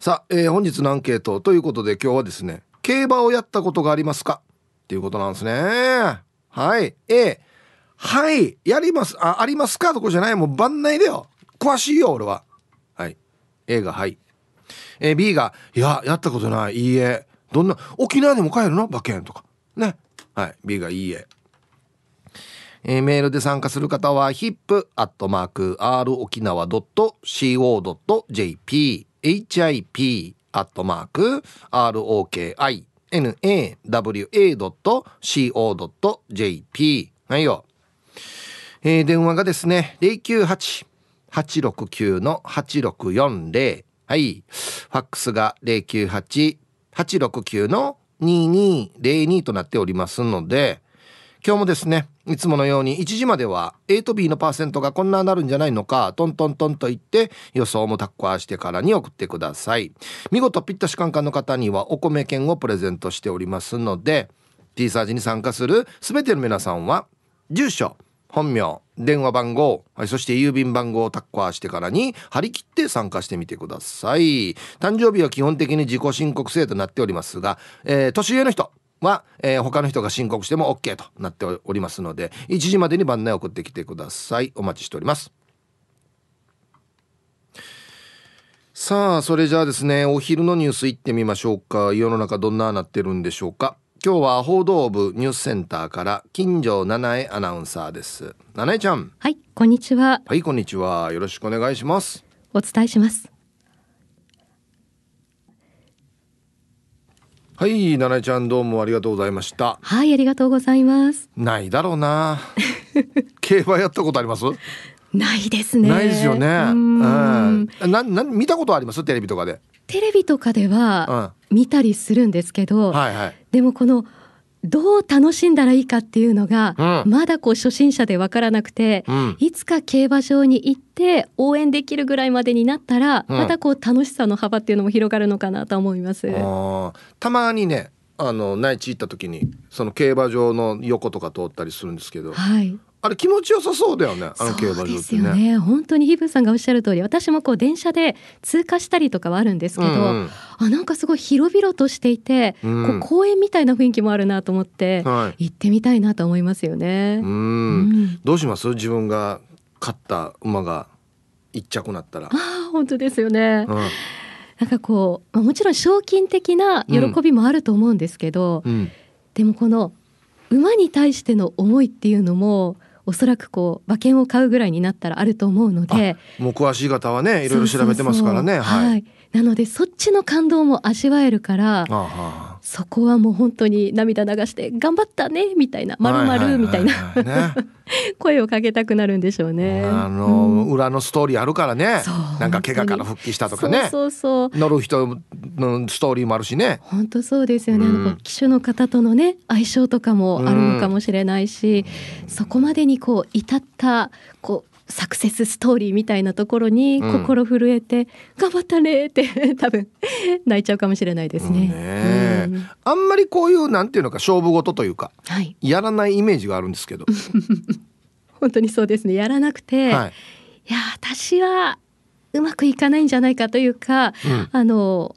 さあ、えー、本日のアンケートということで今日はですね競馬をやったことがありますかっていうことなんですねはい A はいやりますあありますかとこじゃないもう番内だよ詳しいよ俺ははい A がはい、えー、B がいややったことないいいえどんな沖縄でも帰るの馬券とかねはい B がいいええー、メールで参加する方は hip.rokinawa.co.jp hip.roki.nawa.co.jp はいよ。えー、電話がですね、098-869-8640。はい。ファックスが0 9 8 8 6 9 2 2 0 2となっておりますので、今日もですねいつものように1時までは A と B のパーセントがこんななるんじゃないのかトントントンと言って予想もタッコアしてからに送ってください見事ピッタシカンカンの方にはお米券をプレゼントしておりますので T サージに参加する全ての皆さんは住所本名電話番号、はい、そして郵便番号をタッコーしてからに張り切って参加してみてください誕生日は基本的に自己申告制となっておりますが、えー、年上の人は、えー、他の人が申告しても OK となっておりますので1時までに番内送ってきてくださいお待ちしておりますさあそれじゃあですねお昼のニュース行ってみましょうか世の中どんななってるんでしょうか今日は報道部ニュースセンターから金城七重アナウンサーです七重ちゃんはいこんにちははいこんにちはよろしくお願いしますお伝えしますはい、ななちゃんどうもありがとうございました。はい、ありがとうございます。ないだろうな。競馬やったことあります？ないですね。ないですよね。うんうんなな見たことあります？テレビとかで。テレビとかでは見たりするんですけど、うん、はいはい、でもこのどう楽しんだらいいかっていうのが、うん、まだこう初心者で分からなくて、うん、いつか競馬場に行って応援できるぐらいまでになったら、うん、またこう楽しさの幅っていうのも広がるのかなと思います。たまにねあの内地行った時にその競馬場の横とか通ったりするんですけど、はい、あれ気持ちよさそうだよね。あの競馬場、ね、ですよね。本当にひぶさんがおっしゃる通り、私もこう電車で通過したりとかはあるんですけど、うん、あなんかすごい広々としていて、うん、こう公園みたいな雰囲気もあるなと思って、はい、行ってみたいなと思いますよね。うん、どうします？自分が勝った馬が一着なったら。あ本当ですよね。なんかこう、もちろん賞金的な喜びもあると思うんですけど、でもこの馬に対しての思いっていうのも。おそらくこう馬券を買うぐらいになったらあると思うのでもう詳しい方はねいろいろ調べてますからねはい、なのでそっちの感動も味わえるからはああそこはもう本当に涙流して頑張ったねみたいなまるまるみたいな 声をかけたくなるんでしょうね。あの、うん、裏のストーリーあるからね。なんか怪我から復帰したとかね。そうそう乗る人のストーリーもあるしね。本当そうですよね。うん、機種の方とのね相性とかもあるのかもしれないし、うん、そこまでにこう至ったこうサクセスストーリーみたいなところに心震えて、うん、頑張ったねって 多分泣いちゃうかもしれないですねね、うん。あんまりこういうなんていうのか勝負事というか、はい、やらないイメージがあるんですけど 本当にそうですねやらなくて、はい、いや私はうまくいかないんじゃないかというか、うん、あの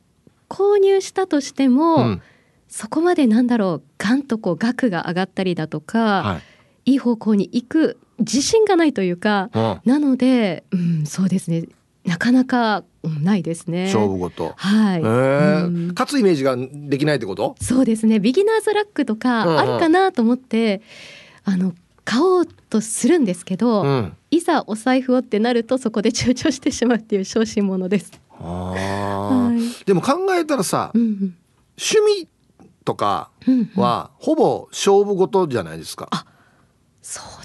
購入したとしても、そこまでなんだろうガンとこう額が上がったりだとか、はい、いい方向に行く自信がないというか、うん、なので、うん、そうですねなかなかないですね。勝負事。はい。えー、うん、勝つイメージができないってこと？そうですね。ビギナーズラックとかあるかなと思って、うんうん、あの買おうとするんですけど、うん、いざお財布をってなるとそこで躊躇してしまうっていう小心者です。あはい、でも考えたらさ、うんうん、趣味とかは、うほぼ勝負事じゃないですか。あ、そう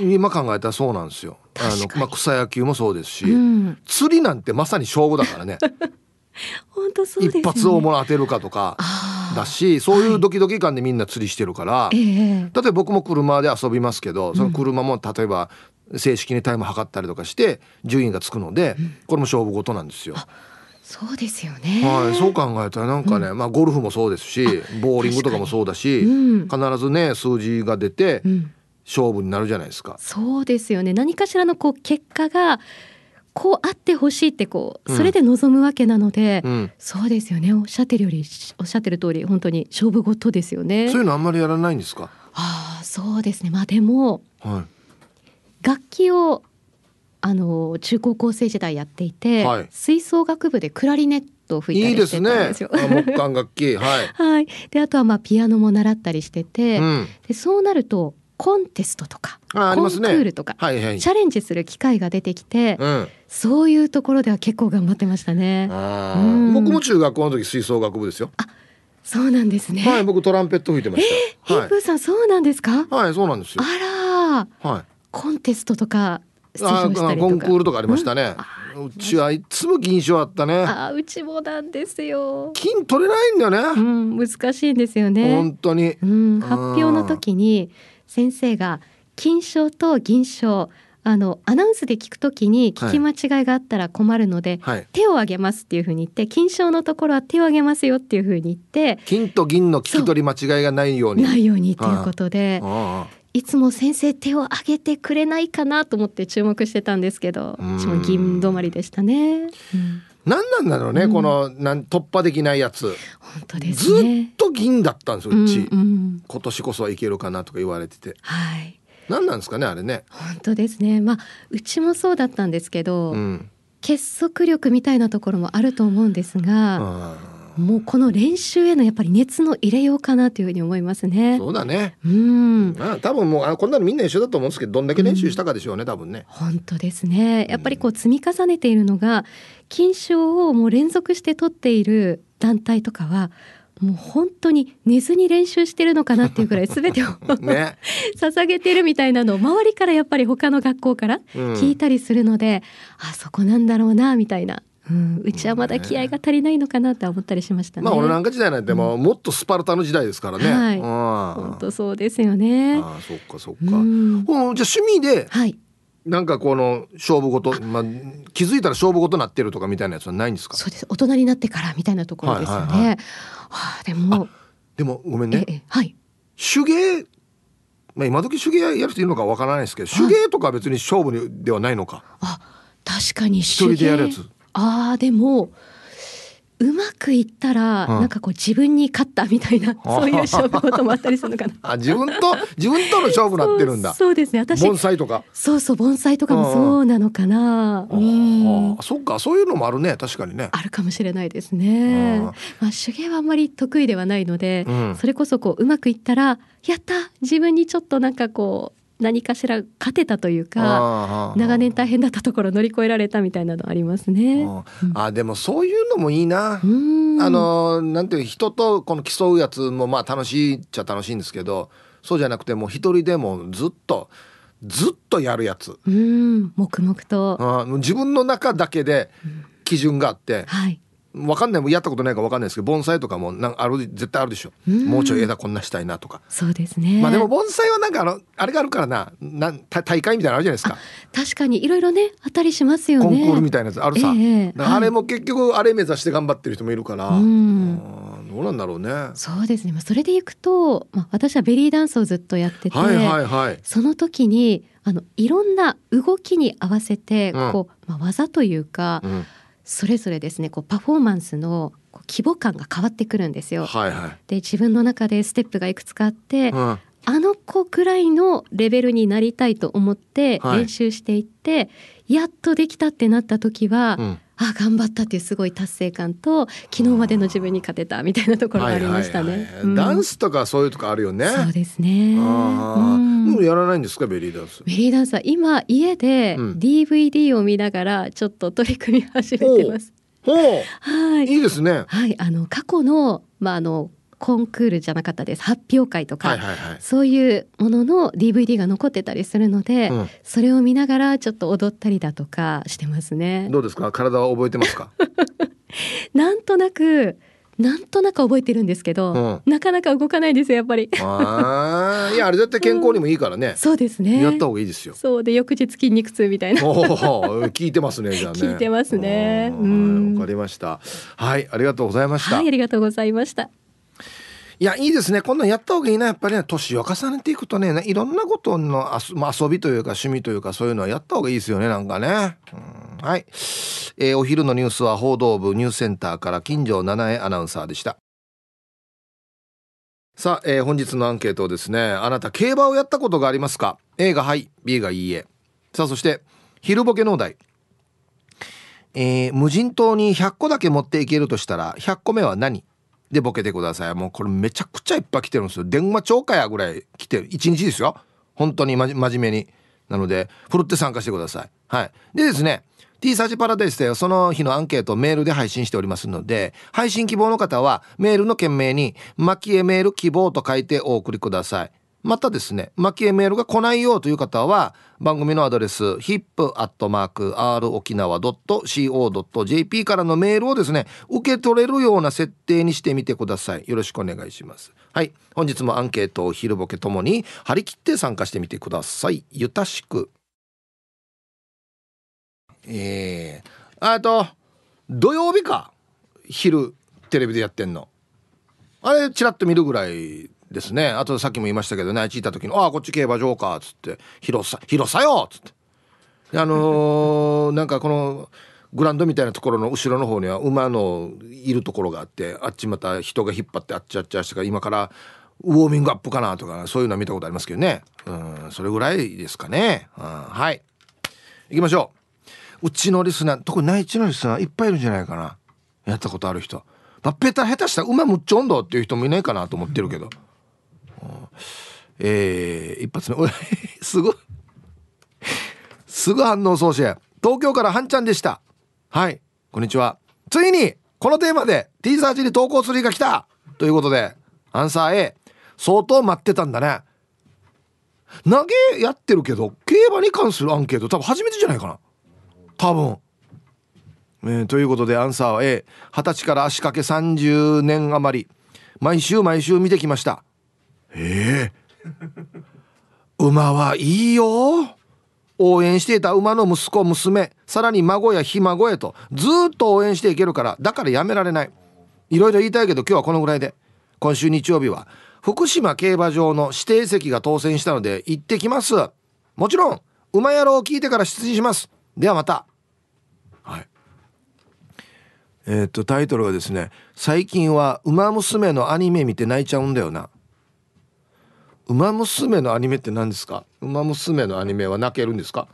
今考えたらそうなんですよあの、まあ、草野球もそうですし、うん、釣りなんてまさに勝負だからね 本当そう、ね、一発をもら当てるかとかだしそういうドキドキ感でみんな釣りしてるから、はい、例えば僕も車で遊びますけどその車も例えば正式にタイム測ったりとかして順位がつくので、これも勝負事なんですよ。そうですよね。はい、そう考えたらなんかね、うん、まあゴルフもそうですし、ボーリングとかもそうだし、うん、必ずね数字が出て、う勝負になるじゃないですか。そうですよね何かしらのこう結果がこうあってほしいってこうそれで望むわけなので、うんうん、そうですよねおっしゃってるよりおっしゃってる通り本当に勝負事ですよねそういうのあんまりやらないんですかああそうですねまあでも、はい、楽器をあの中高校生時代やっていて、はい、吹奏楽部でクラリネットいいいですね。木管楽器はい。はい。であとはまあピアノも習ったりしてて、うん、でそうなるとコンテストとかああります、ね、コンクールとか、はいはい、チャレンジする機会が出てきて、うん、そういうところでは結構頑張ってましたね。僕も中学校の時吹奏楽部ですよ。あそうなんですね。はい、僕トランペット吹いてました。えー、はい、ーさんそうなんですか？はい、そうなんですよ。あら、はい、コンテストとかあコンクールとかありましたね、うん、うちはいつも銀賞あったねあうちもなんですよ金取れないんだよね、うん、難しいんですよね本当に、うん、発表の時に先生が金賞と銀賞あのアナウンスで聞くときに聞き間違いがあったら困るので、はい、手を挙げますっていうふうに言って金賞のところは手を挙げますよっていうふうに言って金と銀の聞き取り間違いがないようにないようにということでいつも先生手を挙げてくれないかなと思って注目してたんですけど私も銀止まりでしたね。うん何なんだろうね、うん、このなん突破できないやつ本当です、ね、ずっと銀だったんですうち、んうん、今年こそはいけるかなとか言われてて。はい何なんですかねあれね本当ですねまあうちもそうだったんですけど、うん、結束力みたいなところもあると思うんですが、うんもうこの練習へのやっぱり熱の入れようかなというふうに思いますね。そうだね。うん。まあ多分もうあこんなのみんな一緒だと思うんですけど、どんだけ練習したかでしょうね、うん、多分ね。本当ですね。やっぱりこう積み重ねているのが金賞をもう連続して取っている団体とかは。もう本当に寝ずに練習してるのかなっていうぐらい全てを ね、捧げてるみたいなのを周りからやっぱり他の学校から聞いたりするので、うん、あそこなんだろうなみたいなうん、うちはまだ気合が足りないのかなって思ったりしました、ね、まあ俺なんか時代なんてももっとスパルタの時代ですからね。うん、本当そうですよね。ああ、そっかそっか。うん、じゃあ趣味で、はい。なんかこの勝負事、まあ気づいたら勝負事なってるとかみたいなやつはないんですか。そうです。大人になってからみたいなところですよね。あ、でも。でもごめんね。はい。手芸。まあ今時手芸やる人いるのかわからないですけど、手芸とか別に勝負ではないのか。あ、確かに手芸。一人でやるやつ。ああでもうまくいったら、なんかこう自分に勝ったみたいな、そういう勝負事もあったりするのかな。あ、自分と、自分との勝負なってるんだ。そうですね、私。盆栽とか。そうそう、盆栽とかもそうなのかな。うん。あそっか、そういうのもあるね、確かにね。あるかもしれないですね。まあ、手芸はあんまり得意ではないので、うん、それこそこう、うまくいったら、やった、自分にちょっとなんかこう。何かしら勝てたというか長年大変だったところ乗り越えられたみたいなのありますね。あ、うん、でもそういうのもいいな。あのなんていう人とこの競うやつもまあ楽しいっちゃ楽しいんですけどそうじゃなくてもう一人でもずっとずっとやるやつ。うん黙々とあ。自分の中だけで基準があって、うんはい、わかんないもやったことないかわかんないですけど盆栽とかもなんある絶対あるでしょ、うん、もうちょい枝こんなしたいなとかそうですねまあでも盆栽はなんかあのあれがあるからななん大会みたいなのあるじゃないですか確かにいろいろねあたりしますよねコンクールみたいなやつあるさ、えー、あれも結局あれ目指して頑張ってる人もいるから、うん、どうなんだろうねそうですね、まあ、それでいくと、まあ、私はベリーダンスをずっとやってて、はいはいはい、その時にあのいろんな動きに合わせてこう、うん、まあ、技というか、うんそれぞれですねこうパフォーマンスの規模感が変わってくるんですよ。はいはい、で自分の中でステップがいくつかあって、うん、あの子くらいのレベルになりたいと思って練習していって、はい、やっとできたってなった時は、うんあ頑張ったっていうすごい達成感と昨日までの自分に勝てたみたいなところがありましたね、ダンスとかそういうとかあるよねそうですねもうやらないんですかベリーダンスベリーダンスは今家で DVD を見ながらちょっと取り組み始めてます、うん、はい、いいですね。はい、あの過去のまああのコンクールじゃなかったです発表会とか、はいはいはい、そういうものの DVD が残ってたりするので、うん、それを見ながらちょっと踊ったりだとかしてますねどうですか体は覚えてますか なんとなくなんとなく覚えてるんですけど、うん、なかなか動かないですやっぱりあいやあれ絶対健康にもいいからね、うん、そうですねやった方がいいですよそうで翌日筋肉痛みたいな聞いてますねじゃあね聞いてますねわかりましたはいありがとうございましたはいありがとうございましたいやいいですねこんなんやった方がいいなやっぱりね年を重ねていくとねいろんなことのまあ、遊びというか趣味というかそういうのはやった方がいいですよねなんかね。はい、えー、お昼のニュースは報道部ニュースセンターから金城七重アナウンサーでした。さあ、えー、本日のアンケートですねあなた競馬をやったことがありますか A がはい B がいいえさあそして昼ボケ農大えー、無人島に100個だけ持っていけるとしたら100個目は何でボケてくださいもうこれめちゃくちゃいっぱい来てるんですよ電話超かやぐらい来てる1日ですよ本当に真面目になのでふるって参加してくださいはいでですね T サーチパラダイスでその日のアンケートをメールで配信しておりますので、配信希望の方はメールの件名に、巻絵メール希望と書いてお送りください。またですね、巻きメールが来ないよという方は、番組のアドレス、hip.rokinawa.co.jp からのメールをですね、受け取れるような設定にしてみてください。よろしくお願いします。はい。本日もアンケート、を昼ボケともに張り切って参加してみてください。ゆたしく。えー、あと、土曜日か。昼、テレビでやってんの。あれ、ちらっと見るぐらいですねあとさっきも言いましたけどねあいち行った時に「ああこっち競馬場か」っつって「広さ広さよ」っつってあのー、なんかこのグランドみたいなところの後ろの方には馬のいるところがあってあっちまた人が引っ張ってあっちあっちあっちか今からウォーミングアップかなとかそういうのは見たことありますけどねうんそれぐらいですかね、うん、はい行きましょううちのリスナー特に内地のリスナーいっぱいいるんじゃないかなやったことある人バッペタ下手したら馬むっちょんどっていう人もいないかなと思ってるけど。えー、一発目 すぐすぐ反応送信東京からはんちゃんでしたはいこんにちはついにこのテーマで T サーチに投稿する日が来たということでアンサー A 相当待ってたんだね投げやってるけど競馬に関するアンケート多分初めてじゃないかな多分えー、ということでアンサーは A20 歳から足掛け30年余り毎週毎週見てきましたええー、馬はいいよ応援していた馬の息子娘さらに孫やひ孫へとずっと応援していけるからだからやめられないいろいろ言いたいけど今日はこのぐらいで今週日曜日は福島競馬場の指定席が当選したので行ってきますもちろん馬野郎を聞いてから出陣しますではまたはいえー、っとタイトルはですね最近は「馬娘」のアニメ見て泣いちゃうんだよなウマ娘のアニメって何ですかウマ娘のアニメは泣けるんですか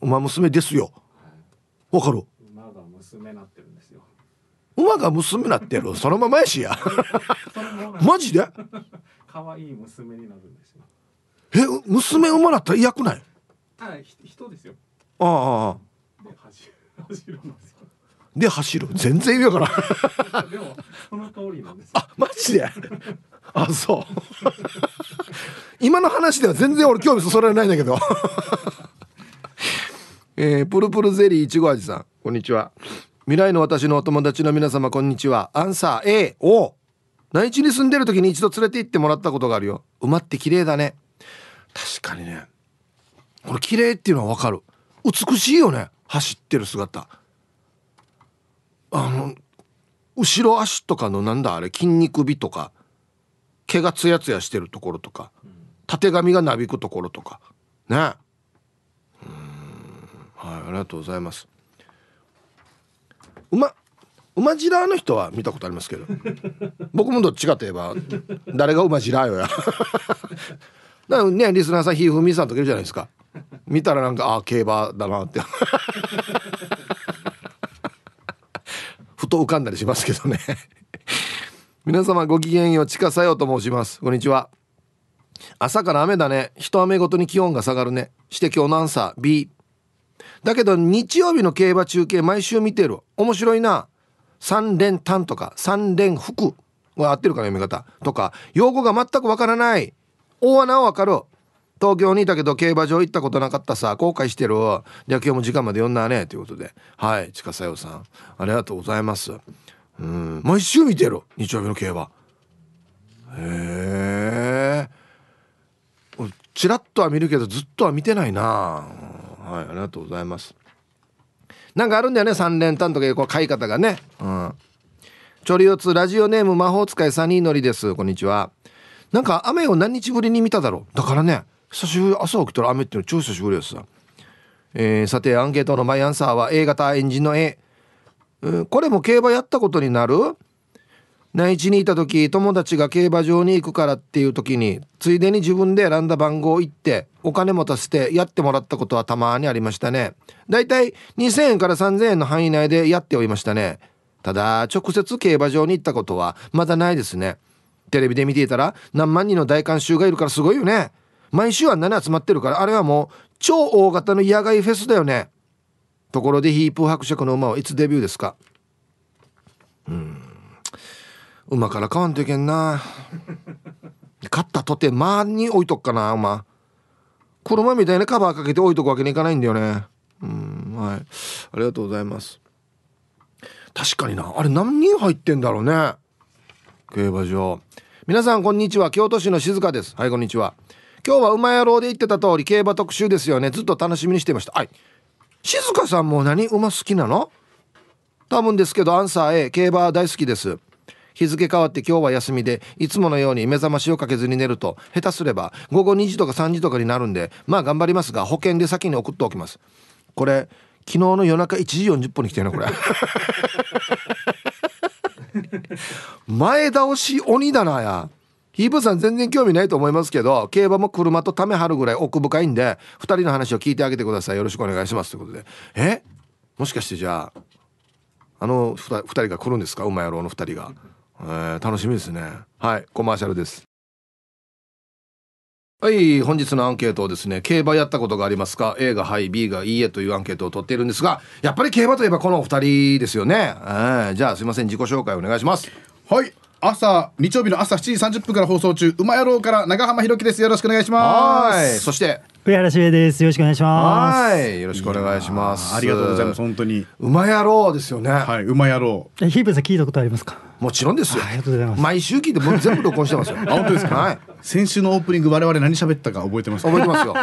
ウマ娘ですよわ、かる馬が娘なってるんですよ馬が娘なってるそのままやしやマジで 可愛い娘になるんですよえ娘馬だったら嫌くないあ人ですよああああで 走るんですよで走る全然意味わからんでもその通りなんですあマジであそう今の話では全然俺興味そそられないんだけどえー、プルプルゼリーいちご味さんこんにちは未来の私のお友達の皆様こんにちはアンサー A を内地に住んでる時に一度連れて行ってもらったことがあるよ馬って綺麗だね確かにねこれ綺麗っていうのは分かる美しいよね走ってる姿あの後ろ足とかのなんだあれ筋肉美とか毛がツヤツヤしてるところとかたてがみがなびくところとかねはいありがとうございますうま馬ジラーの人は見たことありますけど 僕もどっちかといえば誰が馬ジラーよや だねリスナーさんひふみさんとかいるじゃないですか見たらなんかあ競馬だなって ふと浮かんだりしますけどね皆様ごきげんようちかさよと申しますこんにちは朝から雨だね一雨ごとに気温が下がるねして今日のアンサー B だけど日曜日の競馬中継毎週見てる面白いな三連単とか三連服は合ってるかな読み方とか用語が全くわからない大穴はわかる東京にいたけど競馬場行ったことなかったさ後悔してるじゃあ今日も時間まで読んだねということではい近さよさんありがとうございますうん毎週見てる日曜日の競馬へえちらっとは見るけどずっとは見てないなはいありがとうございますなんかあるんだよね3連単とかいうこう買い方がねうんチョリオツラジオネーム魔法使いサニーのりですこんにちはなんか雨を何日ぶりに見ただろうだからね久しぶり朝起きたら雨っていうの超久しぶりですさ、えー、さてアンケートのマイアンサーは A 型エンジンの A これも競馬やったことになる内地にいた時友達が競馬場に行くからっていう時についでに自分で選んだ番号行ってお金持たせてやってもらったことはたまにありましたねだいたい2000円から3000円の範囲内でやっておりましたねただ直接競馬場に行ったことはまだないですねテレビで見ていたら何万人の大観衆がいるからすごいよね毎週あんなに集まってるからあれはもう超大型の野外フェスだよねところでヒープ伯爵の馬はいつデビューですかうん馬から買わんといけんな勝ったとて間に置いとくかな馬車みたいなカバーかけて置いとくわけにいかないんだよねうんはいありがとうございます確かになあれ何人入ってんだろうね競馬場皆さんこんにちは京都市の静香ですはいこんにちは今日は馬野郎で言ってた通り競馬特集ですよねずっと楽しみにしてましたはい静香さんも何馬好きなの多分ですけどアンサー A 競馬大好きです日付変わって今日は休みでいつものように目覚ましをかけずに寝ると下手すれば午後2時とか3時とかになるんでまあ頑張りますが保険で先に送っておきますこれ昨日の夜中1時40分に来てるのこれ 前倒し鬼だなやヒープさん全然興味ないと思いますけど、競馬も車とためはるぐらい奥深いんで、2人の話を聞いてあげてください。よろしくお願いします。ということで。えもしかしてじゃあ、あの 2, 人が来るんですか馬野郎の2人が。えー、楽しみですね。はい、コマーシャルです。はい、本日のアンケートをですね、競馬やったことがありますか ?A がはい、B がいいえというアンケートを取っているんですが、やっぱり競馬といえばこのお二人ですよね。えー、じゃあすいません、自己紹介お願いします。はい、朝日曜日の朝7時30分から放送中「馬野郎から長浜弘樹ですよろしくお願いしますそして栗原修平です。よろしくお願いします。はい、よろしくお願いします。ありがとうございます。本当に。馬野郎ですよね。はい、馬野郎。え、ヒーさん聞いたことありますか。もちろんですよ。ありがとうございます。毎週聞いてもう全部録音してますよ。あ、本当ですか。はい。先週のオープニング我々何喋ったか覚えてます覚えてますよ。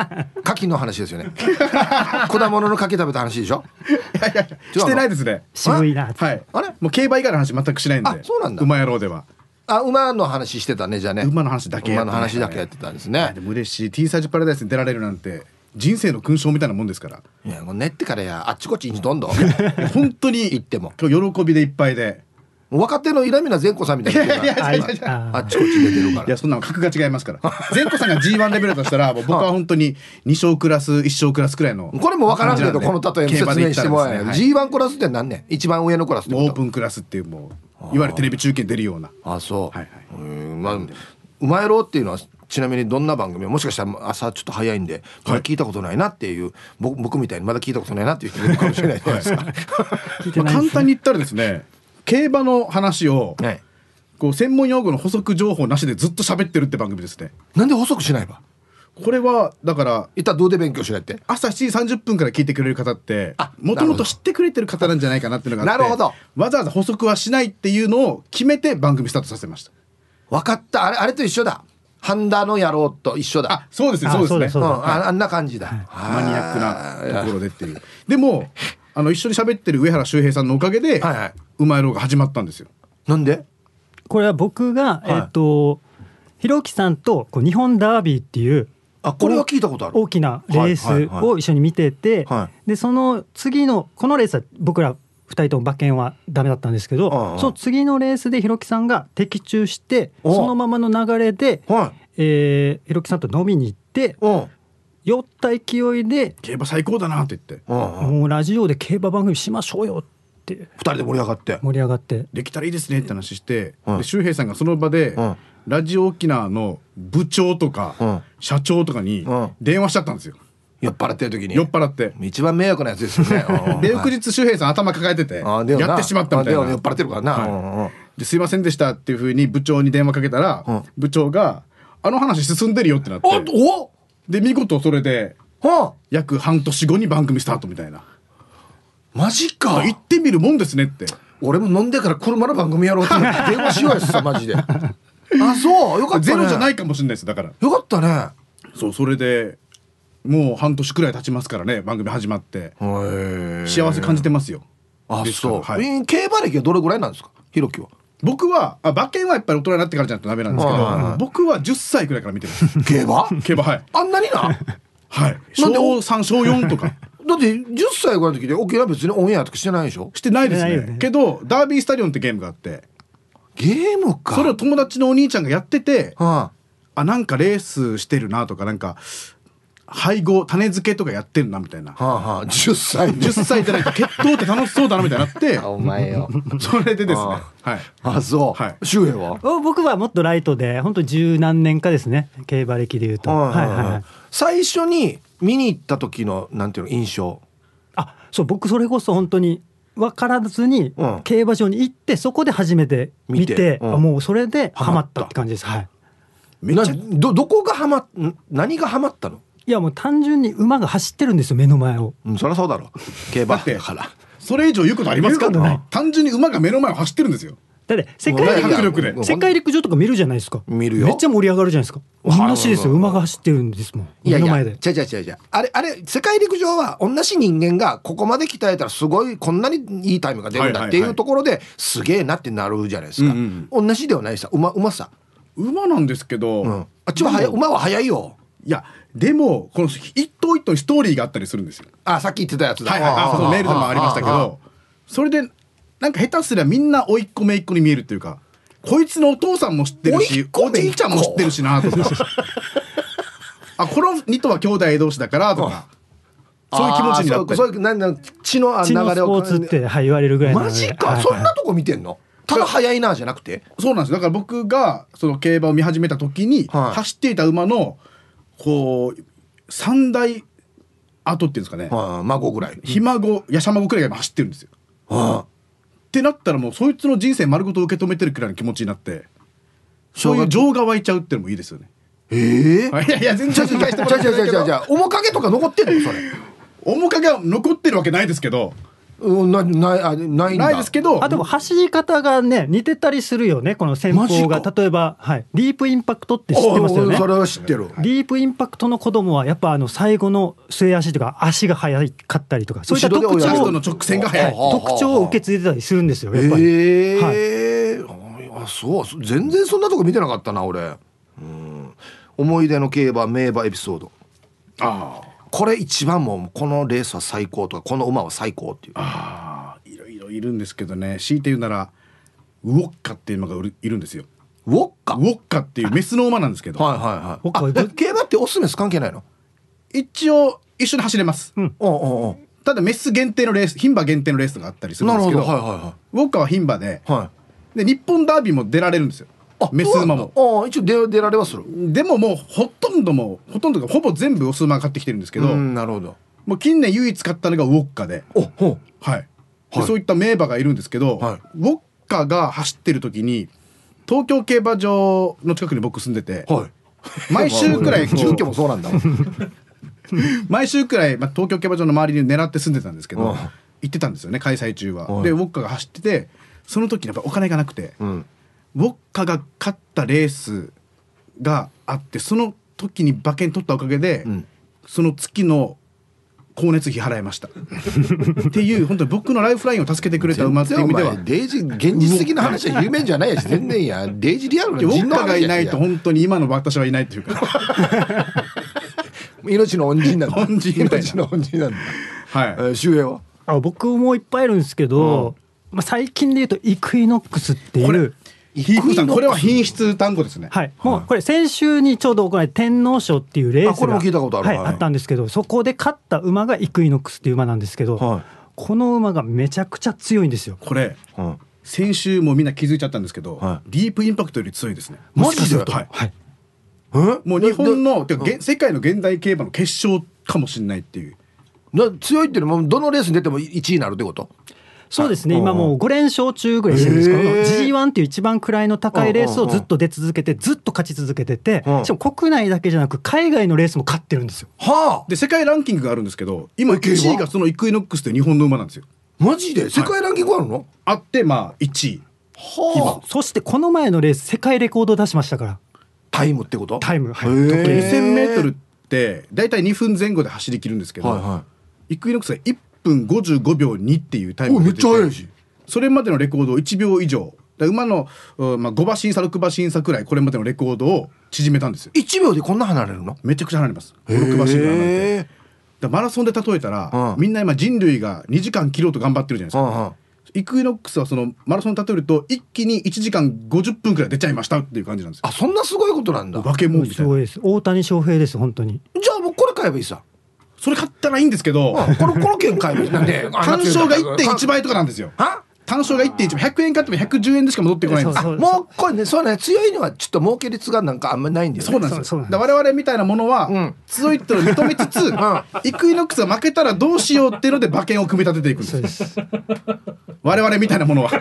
牡蠣の話ですよね。果物の牡蠣食べた話でしょ。いやいやしてないですね。渋いな。はい。あれ、もう競馬以外の話全くしないんで。そうなんだ。馬野郎では。あ馬の話してたねじゃね馬の話だけ、ね、馬の話だけやってたんですね、はい、でも嬉しい T サージパラダイスに出られるなんて人生の勲章みたいなもんですからいやもう練ってからやあっちこっちにどんどん本当に行っても今日喜びでいっぱいで若手のイラミナ善子さんみたいな人がやいあっちこっち出てるからいやそんなの格が違いますから善子さんが G1 レベルとしたら僕は本当に2勝クラス1勝クラスくらいの これも分からんけどこの例え説明してもらえ、G1 クラスって何ね一番上のクラスオープンクラスっていうもういわゆるテレビ中継出るようなあそう、うんまあうまいろっていうのはちなみにどんな番組もしかしたら朝ちょっと早いんでこれ聞いたことないなっていう、はい、僕みたいにまだ聞いたことないなっていう人もいるかもしれないじゃないですか 簡単に言ったらですね競馬の話を、はい、こう専門用語の補足情報なしでずっと喋ってるって番組ですねなんで補足しないわこれはだからいったどうで勉強しないって朝7時30分から聞いてくれる方ってもともと知ってくれてる方なんじゃないかなっていうのがあってなるほどわざわざ補足はしないっていうのを決めて番組スタートさせました分かったあれあれと一緒だハンダの野郎と一緒だあそうですねそうですねあ,、ん、あんな感じだ、はい、マニアックなところでっていうでも あの一緒に喋ってる上原周平さんのおかげで、はいはい、うまいろうが始まったんですよ。なんでこれは僕が、はい、えっとひろきさんとこう日本ダービーっていうあこれは聞いたことある大きなレースを一緒に見てて、でその次のこのレースは僕ら2人とも馬券はダメだったんですけど、はい、その次のレースでひろきさんが的中してそのままの流れで、はいえー、ひろきさんと飲みに行って。酔った勢いで競馬最高だなって言って、もうラジオで競馬番組しましょうよって2人で盛り上がって盛り上がってできたらいいですねって話して、うん、で周平さんがその場で、うん、ラジオ沖縄の部長とか、うん、社長とかに電話しちゃったんですよ。酔っ払ってる時に酔っ払って一番迷惑なやつですよね で翌日周平さん頭抱えててやってしまったみたいな酔っ払ってるからな、はい、ですいませんでしたっていうふうに部長に電話かけたら、部長が「あの話進んでるよ」ってなって「おおで、見事それで、約半年後に番組スタートみたいな。マジか。行ってみるもんですねって。俺も飲んでから車の番組やろうって 電話しようやすさ、マジで。あ、そう。よかった、ね、ゼロじゃないかもしれないです、だから。よかったね。そう、それで、もう半年くらい経ちますからね、番組始まって。幸せ感じてますよ。あ、そう。はい、競馬歴はどれぐらいなんですか、ひろきは。僕はあ馬券はやっぱり大人になってからじゃないとダメなんですけど僕は10歳くらいから見てる 競馬競馬はいあんなになはい小3小4とか だって10歳ぐらいの時で沖縄別にオンエアとかしてないでしょしてないですね、ね、けどダービースタリオンってゲームがあってゲームかそれを友達のお兄ちゃんがやってて、はあ、あなんかレースしてるなとかなんか配合種付けとかやってるなみたいな、はあはあ、10歳で10歳じゃないと血統って楽しそうだなみたいになってお前よ それでですねはいあそう、はい、周平は僕はもっとライトで本当十何年かですね競馬歴でいうと、はいはいはい、最初に見に行った時のなんていうの印象あそう僕それこそ本当に分からずに競馬場に行って、そこで初めて見て、うん、もうそれでハマったって感じですはいどどこがハマ何がハマったのいやもう単純に馬が走ってるんですよ目の前を、うん、そりゃそうだろ競馬だからそれ以上言うことありますか単純に馬が目の前を走ってるんですよだって世界陸世界陸上とか見るじゃないですか見るよめっちゃ盛り上がるじゃないですか同じですよ馬が走ってるんですもん目の前で違う違う違う違うあれあれ世界陸上は同じ人間がここまで鍛えたらすごいこんなにいいタイムが出るんだっていうところですげえなってなるじゃないですか、うんうん、同じではないさ馬馬さ馬なんですけど、うん、あっちは馬は速いよいやでもこの一頭一頭ストーリーがあったりするんですよ。あさっき言ってたやつだ。はいはい、あそのメールでもありましたけどそれでなんか下手すりゃみんな甥っ子姪っ子に見えるっていうかこいつのお父さんも知ってるしおじいちゃんも知ってるしなとか あこの二頭は兄弟同士だからとか。そういう気持ちになってそういうなんなん血の流れを血のって、はい、言われるぐらいマジか、はいそんなとこ見てんのただ早いなじゃなくてそうなんですだから僕がその競馬を見始めた時に、はい、走っていた馬のこう三大後っていうんですかね、はあ、孫ぐらいひ孫やしゃ孫くらいが走ってるんですよ、はあ、ってなったらもうそいつの人生丸ごと受け止めてるくらいの気持ちになってそういう情が湧いちゃうっていうのもいいですよねええー、いやいや全然違う違う違う違う違うじゃじゃじゃ面影とか残ってんのそれ面影は残ってるわけないですけどなないあないないですけどあでも走り方がね似てたりするよねこの戦法が例えば、はい、ディープインパクトって知ってますよねそれは知ってるディープインパクトの子供はやっぱあの最後の末足とか足が速かったりとかそういった特徴の直線が速い、はい、特徴を受け継いでたりするんですよやっぱりええーはい、あそう全然そんなとこ見てなかったな俺うん思い出の競馬名馬エピソードああこれ一番もこのレースは最高とかこの馬は最高っていうああいろいろいるんですけどね強いて言うならウォッカっていう馬がいるんですよウォッカウォッカっていうメスの馬なんですけどはいはいはいあ競馬ってオスメス関係ないの一応一緒に走れます、うん、おうおうただメス限定のレース牝馬限定のレースとかあったりするんですけど、はいはいはい、ウォッカは牝馬で、はい、で日本ダービーも出られるんですよメス馬もあ一応出出られますでももうほとんどもほとんどがほぼ全部オス馬買ってきてるんですけどなるほどもう近年唯一買ったのがウォッカではい、はい、そういった名馬がいるんですけど、はい、ウォッカが走ってる時に東京競馬場の近くに僕住んでて、はい、毎週くらい住居もそうなんだ毎週くらい、まあ、東京競馬場の周りに狙って住んでたんですけど行ってたんですよね開催中は。でウォッカが走っててその時やっぱお金がなくて、うん、ウォッカが勝ったレースがあってその時に馬券取ったおかげで、うん、その月の光熱費払いましたっていう本当に僕のライフラインを助けてくれた馬っていう意味ではデイジ現実的な話は夢じゃないし 全然やデイジリアルな人の話ウォッカがいないと本当に今の私はいないというか 命の恩人なんだ恩人命の恩人なんだはい、えー、周平はあ僕もいっぱいいるんですけど、うん、まあ、最近で言うとイクイノックスっていうこさん、これは品質単語ですね。はい。もう、これ、先週にちょうど行わ天皇賞っていうレースこれも聞いたことある、はい、あったんですけど、そこで勝った馬がイクイノックスっていう馬なんですけど、はい、この馬がめちゃくちゃ強いんですよ。これ、うん、先週もみんな気づいちゃったんですけど、はい、ディープインパクトより強いですね。すると。はい。はいもう日本の、てか、世界の現代競馬の決勝かもしれないっていう。な強いっていうのはどのレースに出ても1位になるってことそうですね、今もう5連勝中ぐらいしてるんですけど、えー、G1 っていう一番位の高いレースをずっと出続けて、ずっと勝ち続けてて、しかも国内だけじゃなく、海外のレースも勝ってるんですよ。はあ、で、世界ランキングがあるんですけど、今、1位がそのイクイノックスって日本の馬なんですよ。マジで世界ランキングあるの、はい、あって、まあ、1位。はあ、そしてこの前のレース世界レコード出しましたからタイムってことタイムはい 2000m って大体2分前後で走りきるんですけど、はいはい、イクイノックスが1分55秒2っていうタイムめっちゃ速いしそれまでのレコードを1秒以上馬の、まあ、5馬審査6馬審査くらいこれまでのレコードを縮めたんですよ1秒でこんな離れるのめちゃくちゃ離れます56馬審査離れてマラソンで例えたら、うん、みんな今人類が2時間切ろうと頑張ってるじゃないですか、うんうんイクイノックスはそのマラソン例えると一気に1時間50分くらい出ちゃいましたっていう感じなんですよあそんなすごいことなんだ化け物みたいなです大谷翔平です本当にじゃあもうこれ買えばいいさそれ買ったらいいんですけど、こロコロ券買える なんで単勝が1.1倍とかなんですよは単勝が1.1倍100円買っても110円でしか戻ってこないんですもうこれねそうね強いのはちょっと儲け率がなんかあんまないんですそうなんですよ我々みたいなものは強いってのを認めつつ、イクイノックスが負けたらどうしようっていうので馬券を組み立てていくんです我々みたいなものは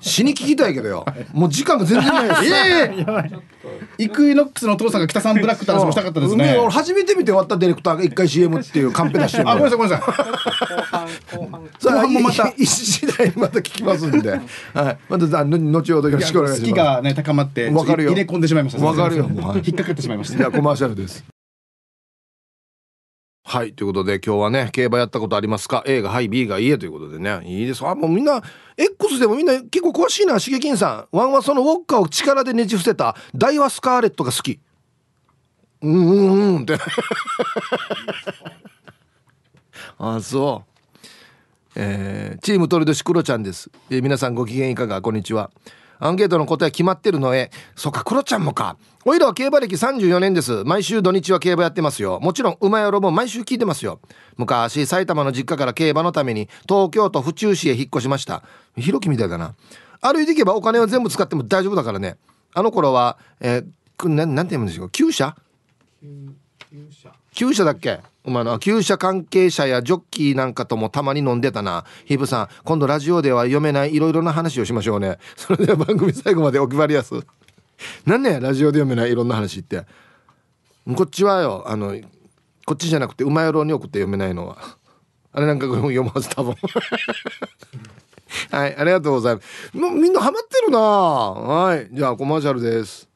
死に聞きたいけどよ、もう時間が全然ないです ええ イクイノックスの父さんが北さんブラックって話もしたかったですね。初めて見て終わったディレクターが一回 CM っていうカンペ出してる。あ、ごめんなさい、ごめんなさい。後半、後半。後半もまた、一時代また聞きますんで。はい。また、後ほどよろしくお願いします。好きがね、高まって、入れ込んでしまいました。わかるよ。引っ掛けてしまいました。いや、コマーシャルです。はい。ということで、今日はね、競馬やったことありますか ?A がはい、B がいいえということでね。いいです。あ、もうみんな、X でもみんな結構詳しいな、しげきんさん。ワンはそのウォッカを力でねじ伏せた、ダイワスカーレットが好き。うんうんうんって。あ、そう。えー、チーム取り年シクロちゃんです。えー、皆さんご機嫌いかがこんにちは。アンケートの答え決まってるのえ。そっか、クロちゃんもか。おいらは競馬歴34年です。毎週土日は競馬やってますよ。もちろん、馬やろも毎週聞いてますよ。昔、埼玉の実家から競馬のために、東京都府中市へ引っ越しました。ひろきみたいだな。歩いていけばお金を全部使っても大丈夫だからね。あの頃は、えー、ななんて言うんでしょう。旧車旧車だっけお前の、旧車関係者やジョッキーなんかともたまに飲んでたな。ヒブさん、今度ラジオでは読めないいろいろな話をしましょうね。それでは番組最後までお配りやす。なんねラジオで読めないいろんな話って。こっちはよ、あの、こっちじゃなくて、馬野郎に送って読めないのは。あれなんか読まず多分。はい、ありがとうございます。もうみんなハマってるなはい、じゃあコマーシャルです。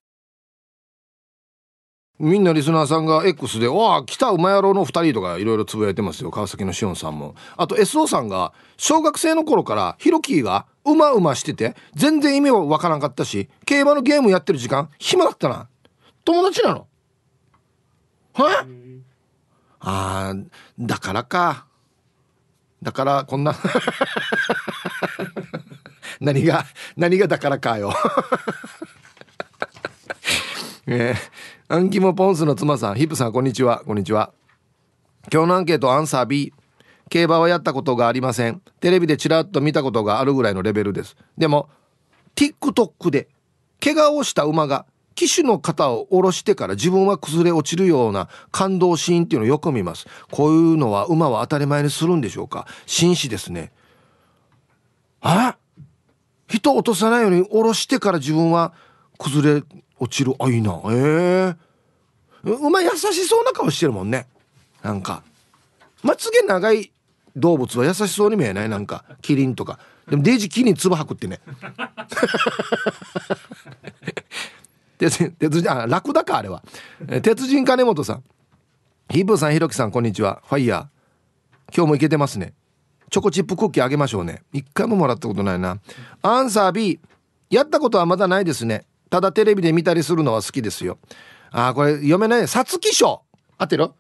みんなリスナーさんが X で「おあ来た馬野郎の2人」とかいろいろつぶやいてますよ川崎のしおんさんもあと SO さんが小学生の頃からヒロキーがうまうましてて全然意味は分からんかったし競馬のゲームやってる時間暇だったな友達なのはあーだからかだからこんな 何が何がだからかよ えアンキモポンスの妻さん、ヒップさん、こんにちは。こんにちは。今日のアンケートアンサー B。競馬はやったことがありません。テレビでちらっと見たことがあるぐらいのレベルです。でも、TikTok で、怪我をした馬が、騎手の肩を下ろしてから自分は崩れ落ちるような感動シーンっていうのをよく見ます。こういうのは馬は当たり前にするんでしょうか紳士ですね。あ人落とさないように下ろしてから自分は崩れ落ちるあいいなええー、馬優しそうな顔してるもんねなんかまつげ長い動物は優しそうに見えないなんかキリンとかでもデイジキリン唾吐くってね鉄 鉄人あラクダかあれは鉄人金本さんヒープさんひろきさんこんにちはファイヤー今日もいけてますねチョコチップクッキーあげましょうね一回ももらったことないなアンサー B やったことはまだないですねただテレビで見たりするのは好きですよああこれ読めない皐月賞合ってる、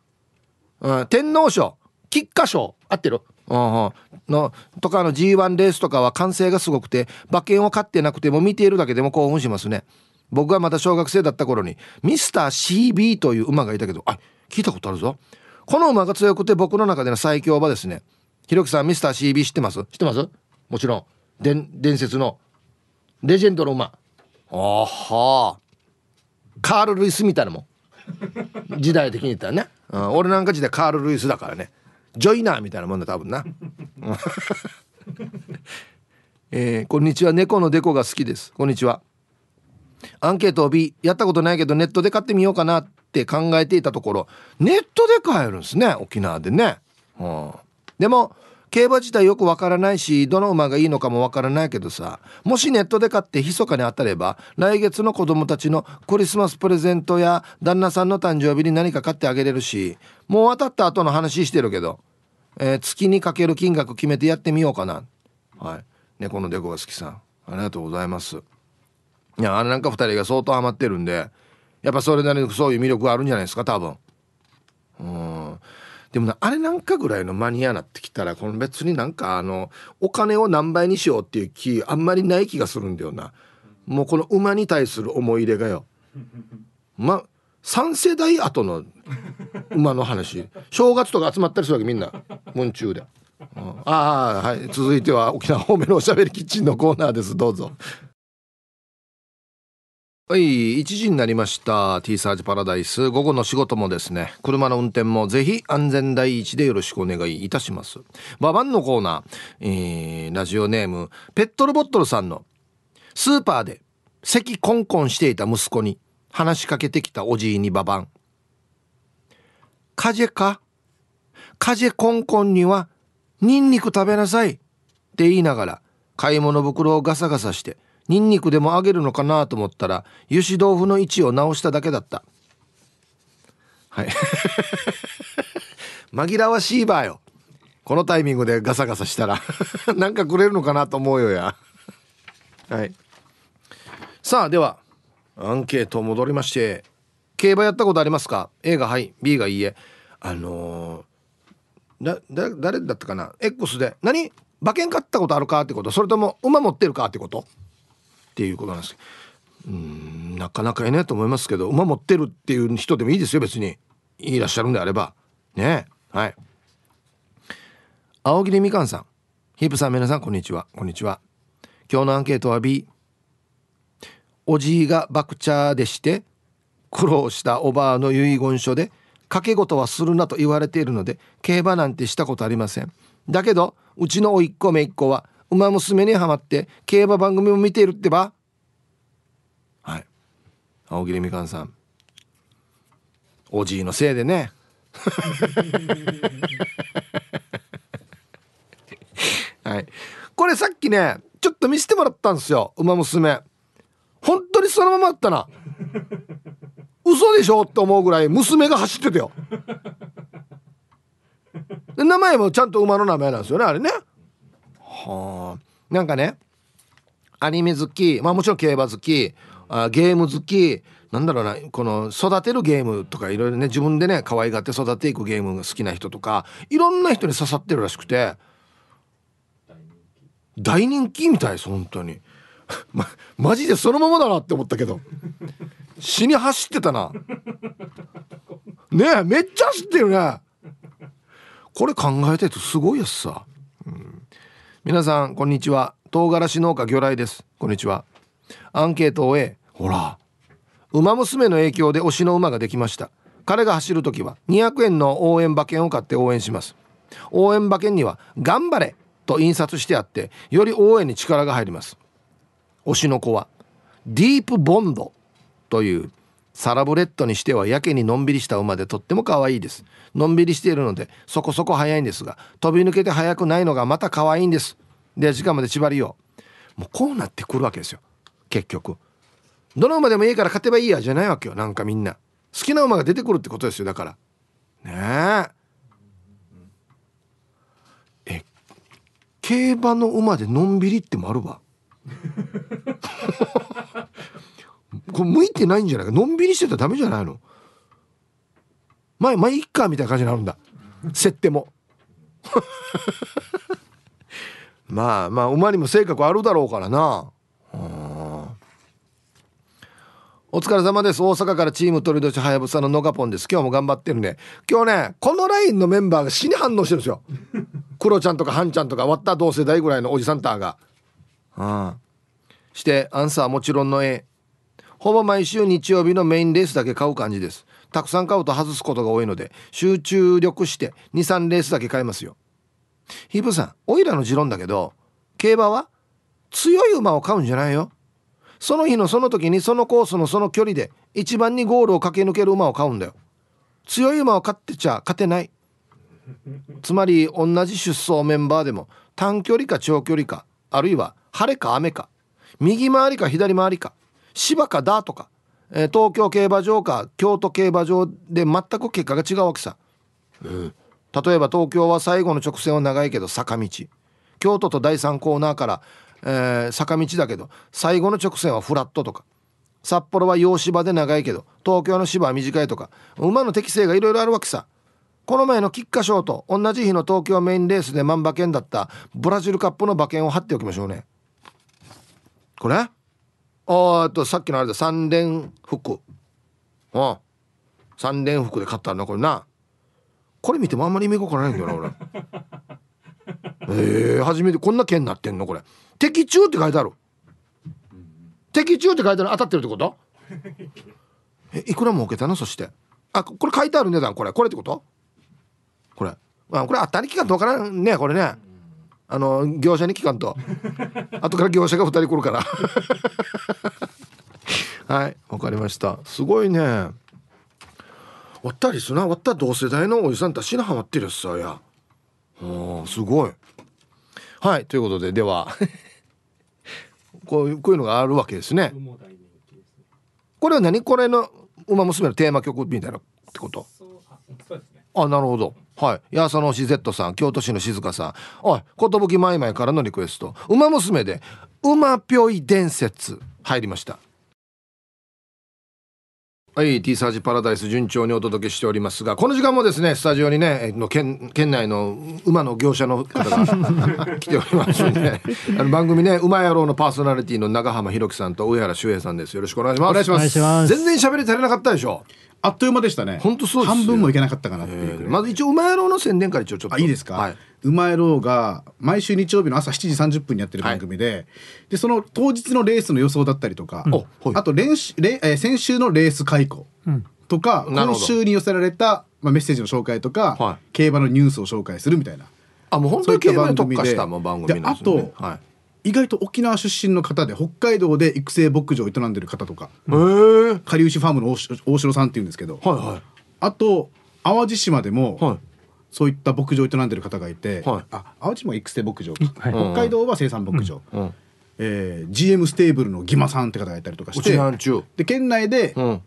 うん、天皇賞菊花賞合ってるうんのとかの G1 レースとかは歓声がすごくて馬券を買ってなくても見ているだけでも興奮しますね僕がまた小学生だった頃にミスター CB という馬がいたけどあ聞いたことあるぞこの馬が強くて僕の中での最強馬ですねひろきさんミスター CB 知ってます知ってますもちろん伝説のレジェンドの馬あはカール・ルイスみたいなもん時代的に言ったらね、うん、俺なんか時代カール・ルイスだからねジョイナーみたいなもんだ多分な えー、こんにちは猫のデコが好きですこんにちはアンケートを B やったことないけどネットで買ってみようかなって考えていたところネットで買えるんですね沖縄でね、うん、でも競馬自体よくわからないしどの馬がいいのかもわからないけどさもしネットで買って密かに当たれば来月の子供たちのクリスマスプレゼントや旦那さんの誕生日に何か買ってあげれるしもう当たった後の話してるけど、えー、月にかける金額決めてやってみようかなはい猫のデコが好きさんありがとうございますいやあれなんか2人が相当ハマってるんでやっぱそれなりにそういう魅力があるんじゃないですか多分うんでもなあれなんかぐらいのに合わなってきたらこの別になんかあのお金を何倍にしようっていう気あんまりない気がするんだよなもうこの馬に対する思い入れがよま3世代後の馬の話正月とか集まったりするわけみんな文中で。ああはい続いては沖縄方面のおしゃべりキッチンのコーナーですどうぞ。はい、1時になりました。T サージパラダイス。午後の仕事もですね、車の運転もぜひ安全第一でよろしくお願いいたします。ババンのコーナー、えー、ラジオネーム、ペットロボットルさんの、スーパーで咳コンコンしていた息子に話しかけてきたおじいにババン。風邪か風邪コンコンにはニンニク食べなさいって言いながら買い物袋をガサガサしてニンニクでも揚げるのかなと思ったら油脂豆腐の位置を直しただけだったはい 紛らわしいばよこのタイミングでガサガサしたら なんかくれるのかなと思うよやはいさあではアンケート戻りまして競馬やったことありますか A がはい B がいいえあのー、だ誰だったかな X で何馬券買ったことあるかってことそれとも馬持ってるかってことっていうことなんですけどうーんなかなかいないと思いますけど馬持ってるっていう人でもいいですよ別にいらっしゃるんであればねはい青桐みかんさんヒープさん皆さんこんにちはこんにちは今日のアンケートは B おじいがバクチャーでして苦労したおばあの遺言書で賭け事はするなと言われているので競馬なんてしたことありませんだけどうちの甥っ子めいっ子は馬娘にはまって競馬番組も見ているってばはい青桐みかんさんおじいのせいでね はいこれさっきねちょっと見せてもらったんですよ「ウマ娘」本当にそのままだったな嘘でしょって思うぐらい娘が走ってたよ名前もちゃんと馬の名前なんですよねあれねはあなんかねアニメ好きまあもちろん競馬好きあゲーム好きなんだろうなこの育てるゲームとかいろいろね自分でね可愛がって育てていくゲームが好きな人とかいろんな人に刺さってるらしくて大人気みたいです本当に ま、マジでそのままだなって思ったけど死に走ってたなねえめっちゃ走ってるねこれ考えてるとすごいやつさ皆さんこんにちは唐辛子農家魚雷ですこんにちはアンケートを終えほら馬娘の影響で推しの馬ができました彼が走る時は200円の応援馬券を買って応援します応援馬券には「頑張れ!」と印刷してあってより応援に力が入ります推しの子はディープボンドというサラブレッドにしてはやけにのんびりした馬でとっても可愛いですのんびりしているのでそこそこ速いんですが飛び抜けて速くないのがまた可愛いんですで時間まで縛りよもうこうなってくるわけですよ結局どの馬でもいいから勝てばいいやじゃないわけよなんかみんな好きな馬が出てくるってことですよだからねええ競馬の馬でのんびりってもあるわ こう向いてないんじゃないかのんびりしてたらダメじゃないの前前いっかみたいな感じになるんだ設定も まあまあ馬にも性格あるだろうからなお疲れ様です。大阪からチーム取り出しはやぶさのノガポンです。今日も頑張ってるね。今日ね、このラインのメンバーが死に反応してるんですよ。ク ロちゃんとかハンちゃんとか割った同世代ぐらいのおじさんターが。うん。して、アンサーもちろんの絵ほぼ毎週日曜日のメインレースだけ買う感じですたくさん買うと外すことが多いので集中力して23レースだけ買いますよヒブさんおいらの持論だけど競馬は強い馬を買うんじゃないよその日のその時にそのコースのその距離で一番にゴールを駆け抜ける馬を買うんだよ強い馬を勝ってちゃ勝てないつまり同じ出走メンバーでも短距離か長距離かあるいは晴れか雨か右回りか左回りか芝かだとか、えー、東京競馬場か京都競馬場で全く結果が違うわけさ、うん、例えば東京は最後の直線は長いけど坂道京都と第3コーナーから、えー、坂道だけど最後の直線はフラットとか札幌は洋芝で長いけど東京の芝は短いとか馬の適性がいろいろあるわけさこの前の菊花賞と同じ日の東京メインレースで万馬券だったブラジルカップの馬券を貼っておきましょうねこれああとさっきのあれだ三連服ああ三連服で買ったのこれなこれ見てもあんまり見味ないんだよな俺え えー、初めてこんな剣になってんのこれ的中って書いてある的中って書いてある当たってるってことえいくら儲けたのそしてあこれ書いてある値段これこれってことこれあこれ当たり期間どうからねこれねあの業者に聞かんと 後から業者が2人来るから はいわかりましたすごいねわったりすなわった同世代のおじさんたちのハマってるさやおすごいはいということででは こういうこういうのがあるわけですねこれは何これの「ウマ娘」のテーマ曲みたいなってことあなるほどはい。やそのし Z さん、京都市の静香さん。おい、寿まいまいからのリクエスト。馬娘で、馬ぴょい伝説、入りました。はい、T サージパラダイス順調にお届けしておりますが、この時間もですね、スタジオにね、の県県内の馬の業者の方が 来ておりますので、あの番組ね、馬野郎のパーソナリティの長浜弘樹さんと上原修平さんです。よろしくお願いします。お願いします。全然喋り足りなかったでしょ。あっという間でしたね本当そう半分もいけなかったかなっていうまず一応「うまやろう」の宣伝から一応ちょっとあいいですか、うまやろうが毎週日曜日の朝7時30分にやってる番組ではい、でその当日のレースの予想だったりとか、うん、あと練習えー、先週のレース解雇とか、うん、今週に寄せられた、まあ、メッセージの紹介とか、はい、競馬のニュースを紹介するみたいなあもう本当に競馬に特化した番組で、ね、あと、はい意外と沖縄出身の方で北海道で育成牧場を営んでる方とかかりゆしファームの大城さんっていうんですけど、はいはい、あと淡路島でも、はい、そういった牧場を営んでる方がいて、はい、あ淡路島育成牧場、はい、北海道は生産牧場、うんえー、GM ステーブルの義馬さんって方がいたりとかしてで県内で、うん、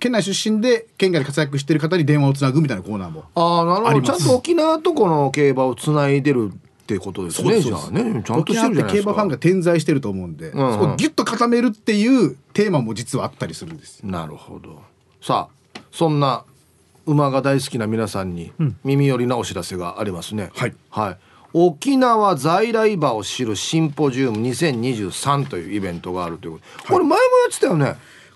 県内出身で県外で活躍してる方に電話をつなぐみたいなコーナーもああなるほどちゃんと沖縄とこの競馬をつないでるってことですね。じゃあね、ちゃんとしてるじゃないですか。競馬ファンが点在してると思うんで、うんうん、そこをギュッと固めるっていうテーマも実はあったりするんです。なるほど。さあ、そんな馬が大好きな皆さんに耳寄りなお知らせがありますね。うん、はい。はい。沖縄在来馬を知るシンポジウム2023というイベントがあるということ、はい、これ前もやってたよね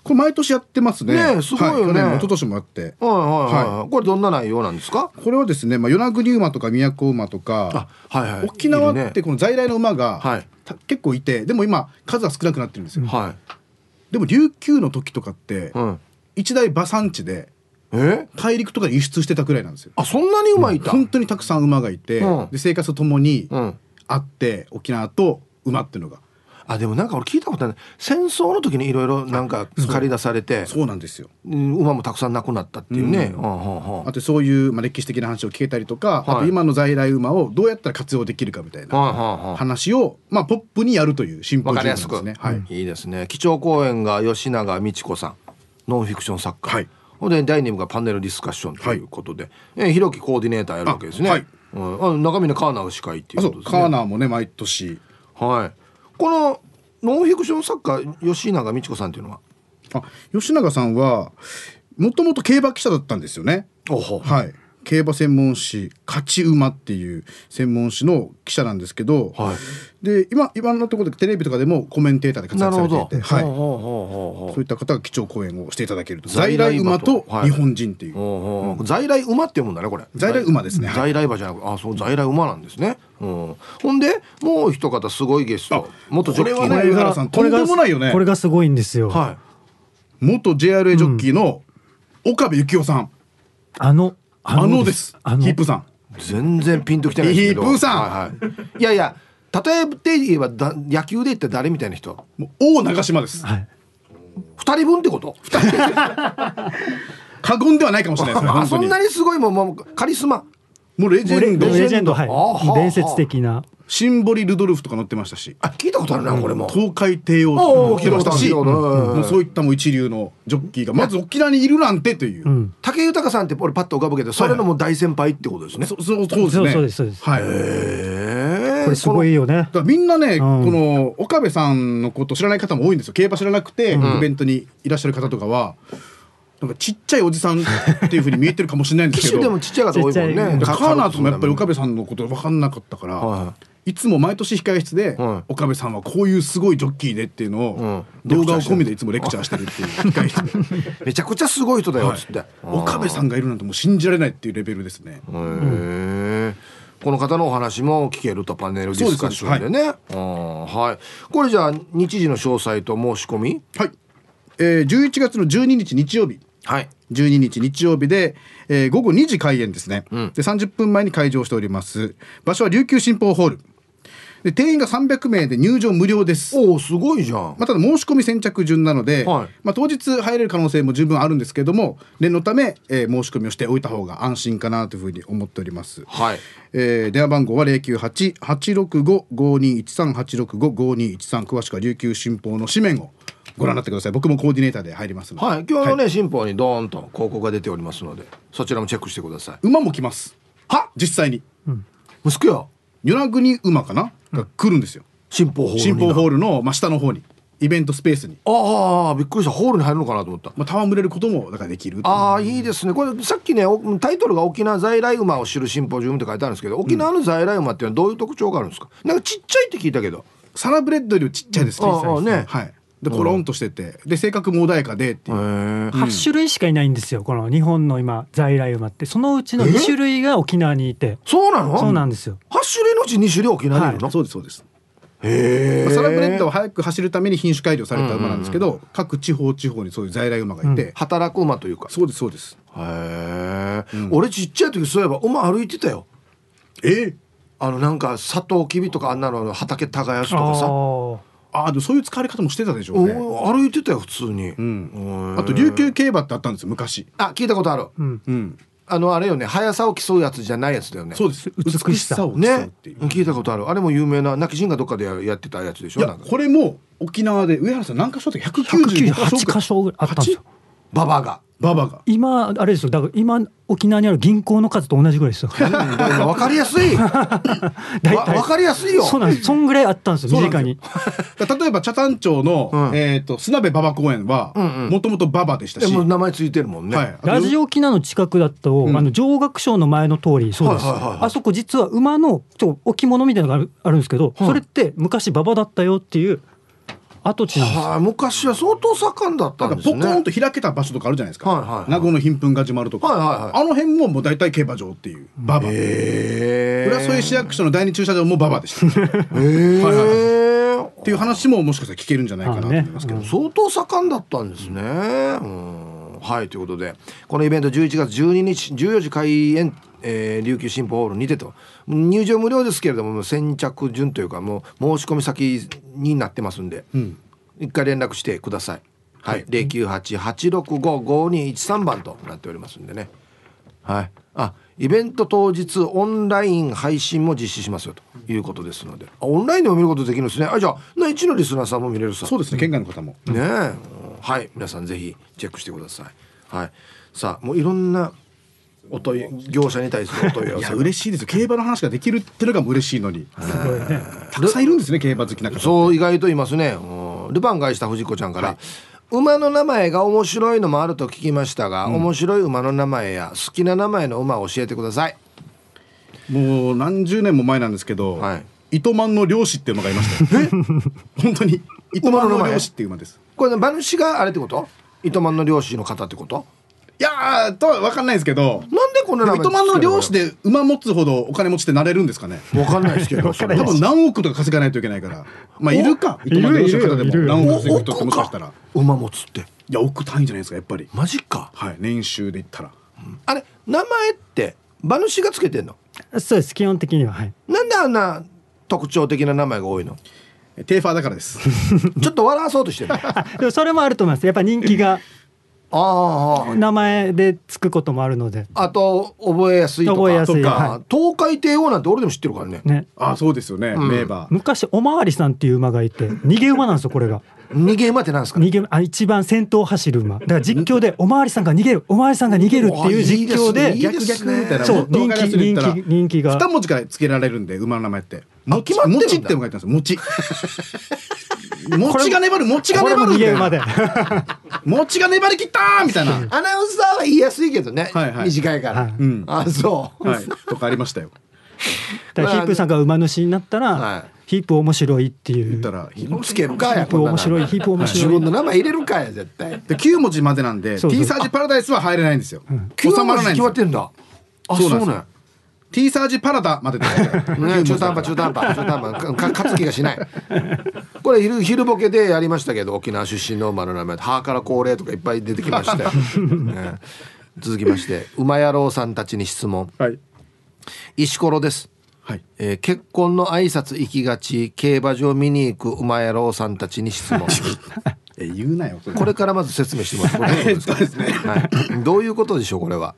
これ毎年やってますね。ねすごいよね。一昨年もあって。はいはいはい。はい、これどんな内容なんですか？これはですね、まあ与那国馬とか宮古馬とか、はいはい、沖縄ってこの在来の馬が、はい、結構いて、でも今数は少なくなってるんですよ。はい、でも琉球の時とかって、うん、一大馬産地で。え大陸とか輸出してたくらいなんですよあそんなに馬いた、本当にたくさん馬がいて、うん、で生活とともにあって沖縄と馬っていうのがあでもなんか俺聞いたことない戦争の時にいろいろなんか駆り出されてそうなんですよ馬もたくさん亡くなったっていうね、うん、ううあとそういう、まあ、歴史的な話を聞けたりとか、はい、あと今の在来馬をどうやったら活用できるかみたいな話を、まあ、ポップにやるというシンプルですね、はい、いいですね基調講演が吉永美智子さんノンフィクション作家、はい、ほんで第2部がパネルディスカッションということで、はい、え広木コーディネーターやるわけですね、はいうん、あ中身のカーナー司会っていうことですねカーナーもね毎年はいこのノンフィクション作家吉永美智子さんというのはあ吉永さんはもともと競馬記者だったんですよね。はい競馬専門誌「勝ち馬」っていう専門誌の記者なんですけど、はい、で今今のところでテレビとかでもコメンテーターで活躍されていて、はい、そういった方が基調講演をしていただけると在来馬と日本人っていう、在来馬って読むんだねこれ在来馬ですね在来馬じゃなくあそう在来馬なんですね、うん、ほんでもう一方すごいゲスト元ジョッキーの上原さんとんでもないよねこれがすごいんですよ、はい、元 JRA ジョッキーの岡部幸雄さん、うん、あのあのです。あのヒップさん。全然ピンときてないヒップさん、はいはい、いやいや例えて言えばだ野球で言って誰みたいな人もう王長島です、はい、人分ってこと過言ではないかもしれないですねそんなにすごいももうカリスマもうレジェンドレジェンドはい伝説的なシンボリ・ルドルフとか乗ってましたしあ聞いたことあるなこれも東海帝王とかもましたし、そういったも一流のジョッキーがまず沖縄にいるなんてという、う武豊さんって俺パッと浮かぶけどそれのも大先輩ってことですねそうそうですねそうですそうですはいへえこれすごいよねだみんなね、この岡部さんのこと知らない方も多いんですよ競馬知らなくて、イベントにいらっしゃる方とかはなんかちっちゃいおじさんっていうふうに見えてるかもしれないんですけど でもちっちゃい方多いもんねカーナーともやっぱり岡部さんのこと分かんなかったから、いつも毎年控え室で、はい、岡部さんはこういうすごいジョッキーでっていうのを、動画を込みでいつもレクチャーしてるっていう控え室で めちゃくちゃすごい人だよっつって、はい、岡部さんがいるなんてもう信じられないっていうレベルですね。へー、うんこの方のお話も聞けるとパネルディスカッションでね。はい。これじゃあ日時の詳細と申し込み。はい。えー、11月の12日日曜日。はい。12日日曜日で、えー、午後2時開演ですね、うん、で30分前に開場しております場所は琉球新報ホールで定員が300名で入場無料ですおおすごいじゃん、まあ、ただ申し込み先着順なので、はい、まあ、当日入れる可能性も十分あるんですけども念のため、えー、申し込みをしておいた方が安心かなというふうに思っております、はいえー、電話番号は098-865-5213 865-5213詳しくは琉球新報の紙面をご覧になってください僕もコーディネーターで入りますので、はい、今日のね、はい、新報にドーンと広告が出ておりますのでそちらもチェックしてください馬も来ますは実際に、うん、息子よ与那国馬かなが来るんですよ、新報ホールホールの、下の方にイベントスペースに、ああびっくりしたホールに入るのかなと思ったまあ、戯れることもだからできるああいいですねこれさっきねタイトルが「沖縄在来馬を知るシンポジウム」って書いてあるんですけど沖縄の在来馬っていうのはどういう特徴があるんですか、なんかちっちゃいって聞いたけどサラブレッドよりちっちゃいです、ね、はい、でコロンとしてて、で性格も穏やかでっていう、8種類しかいないんですよこの日本の今在来馬ってそのうちの2種類が沖縄にいてそうなのそうなんですよ8種類のうち2種類沖縄にいるの、はい、そうですそうですへサラブレッドは早く走るために品種改良された馬なんですけど、各地方地方にそういう在来馬がいて、うん、働く馬というかそうですそうですへえ、うん、俺ちっちゃい時そういえば馬歩いてたよえあのなんかサトウキビとかあんなの畑耕すとかさあああそういう使われ方もしてたでしょうね歩いてたよ普通に、うん、あと琉球競馬ってあったんです昔あ聞いたことあるうん、うんあのあれよね速さを競うやつじゃないやつだよねそうです美しさをね聞いたことあるあれも有名な亡き人がどっかでやってたやつでしょこれも沖縄で上原さん何か所って198箇所ぐらいあったんですよババが。ババが今あれですよだから今沖縄にある銀行の数と同じぐらいですよわかりやすい 大体分かりやすいよそうなんですそんぐらいあったんですよ身近に例えば北谷町の、うん、えーと、と砂部馬場公園はもともと馬場でしたし、うん名前ついてるもんね、はい、ラジオ沖縄の近くだと、うん、あの城学省の前の通りそうです、はいはいはいはい、あそこ実は馬のちょ置物みたいなのがあるんですけど、はい、それって昔馬場だったよっていう跡地なんですはい、昔は相当盛んだったんですねポコンと開けた場所とかあるじゃないですか、はいはいはい、名護の貧粉が始まるとか、はいはいはい、あの辺ももう大体競馬場っていう馬場浦添市役所の第二駐車場も馬場でしたへえ、はいはいはい、っていう話ももしかしたら聞けるんじゃないかなと思いますけど、ねうん、相当盛んだったんですね、うんはいということでこのイベント11月12日14時開演えー、琉球新報ホールにてと入場無料ですけれども先着順というかもう申し込み先になってますんで、うん、一回連絡してくださいはい、零九八八六五五二一三番となっておりますんでね。はい。あ、イベント当日オンライン配信も実施しますよということですので、あオンラインでも見ることできるんですね。あ、じゃあ、な一のリスナーさんも見れるさ。そうですね。県外の方も。ねえ、はい、皆さんぜひチェックしてください。はい。さあ、もういろんなお問い業者に対するお問い合わせ嬉しいです競馬の話ができるってのが嬉しいのにすごいねたくさんいるんですね競馬好きな方そう意外といますね、うん、ルパン返した藤子ちゃんから、はい馬の名前が面白いのもあると聞きましたが、うん、面白い馬の名前や好きな名前の馬を教えてくださいもう何十年も前なんですけど、はい、糸満の漁師っていう馬がいました本当に糸満の漁師っていう馬ですこれ馬主があれってこと糸満の漁師の方ってこといやとは分かんないですけどなんでこの糸満の漁師で馬持つほどお金持ちってなれるんですかね分かんないですけど 多分何億とか稼がないといけないからまあいるか糸満漁師の方でも何億稼ぐ人ってもしかしたら馬持つっていや億単位じゃないですかやっぱりマジかはい年収で言ったら、うん、あれ名前って馬主がつけてんのそうです基本的にははいなんであんな特徴的な名前が多いのテーファーだからですちょっと笑わそうとしてるでもそれもあると思いますやっぱ人気があ名前でつくこともあるのであと覚えやすいとか覚えやすい、はい、東海帝王なんて俺でも知ってるからねねあそうですよね、うん、名馬昔おまわりさんっていう馬がいて逃げ馬なんですよこれが逃げ馬ってなんですか逃げあ一番先頭を走る馬だから実況でおまわりさんが逃げるおまわりさんが逃げるっていう実況で逆逆みたいな人気人気人気が2文字からつけられるんで馬の名前ってもちっても書いてますもち餅が粘る、餅が粘るみたいな。餅が粘りきったみたいな。アナウンサーは言いやすいけどね。短いから。うん、あ、そう。はい、とかありましたよ。ヒップさんが馬主になったら、はい、ヒップ面白いっていう。言ったら、ヒップつけるかや。ヒップ面白い、ヒップ面白い。自分の名前入れるかや、絶対。9文字までなんで、T サージパラダイスは入れないんですよ。収まらないんですよ。決まってんだ。あ、そうなんですーサージパラダまでで、ね、中途半端中途半端中途半端 か勝つ気がしないこれ昼昼ボケでやりましたけど沖縄出身の馬の名前「ーから高齢」とかいっぱい出てきましたよ、ね、続きまして馬野郎さんたちに質問、はい、石ころですはい、えー、結婚の挨拶行きがち競馬場見に行く馬野郎さんたちに質問え言うなよこれからまず説明してもらってはい、どういうことでしょうこれは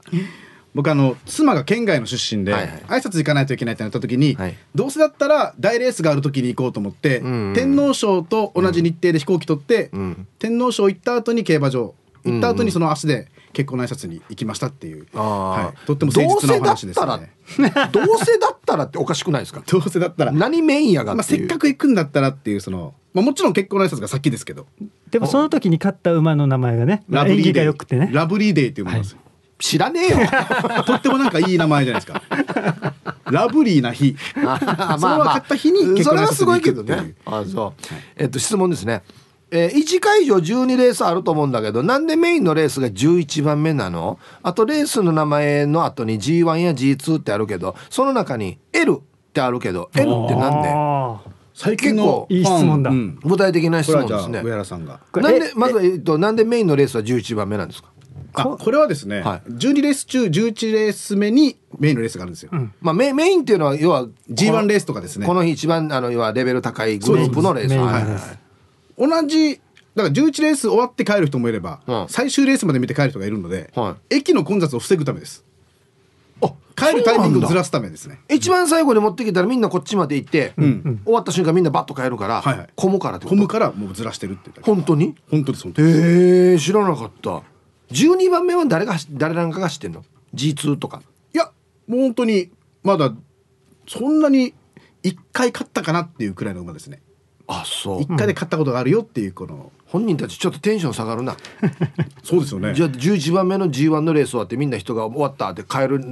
僕あの妻が県外の出身で、い挨拶行かないといけないってなった時に、はい、どうせだったら大レースがある時に行こうと思って、天皇賞と同じ日程で飛行機取って、うん、天皇賞行った後に競馬場行った後にその足で結婚の挨拶に行きましたっていう、はい、とっても誠実なお話ですね。どうせだったらっておかしくないですかどうせだったら何メインやがまあ、せっかく行くんだったらっていうその、まあ、もちろん結婚の挨拶が先ですけどでもその時に勝った馬の名前がねラブリーよくてねラブリーデーっていうものです、はい知らねえよ とってもなんかいい名前じゃないですかラブリーな日それは買った日に結婚それはすごいけどねあそう、はい、えっと質問ですねえー、1会場12レースあると思うんだけどなんでメインのレースが11番目なのあとレースの名前の後に G1 や G2 ってあるけどその中に L ってあるけど L ってなんで最近のいい質問だ、うん、具体的な質問ですねさんがなんでまず、えっと、なんでメインのレースは11番目なんですかこれはですね、はい、12レース中11レース目にメインのレースがあるんですよ、うん、まあ、メメインっていうのは要は G1 レースとかですねこの日一番あの要はレベル高いグループのレース、はい同じだから11レース終わって帰る人もいれば、うん、最終レースまで見て帰る人がいるので、はい、駅の混雑を防ぐためですあ帰るタイミングをずらすためですね一番最後に持ってきたらみんなこっちまで行って、うん、終わった瞬間みんなバッと帰るから、はいはむからって混むからもうずらしてるって本当に本当です本当にへえ知らなかった12番目は誰が誰なんかが知ってんの G2 とかいやもう本当にまだそんなに1回勝ったかなっていうくらいの馬ですねあそう1回で勝ったことがあるよっていうこの、本人たちちょっとテンション下がるな そうですよねじゃあ11番目の g 1のレース終わってみんな人が終わったって帰るの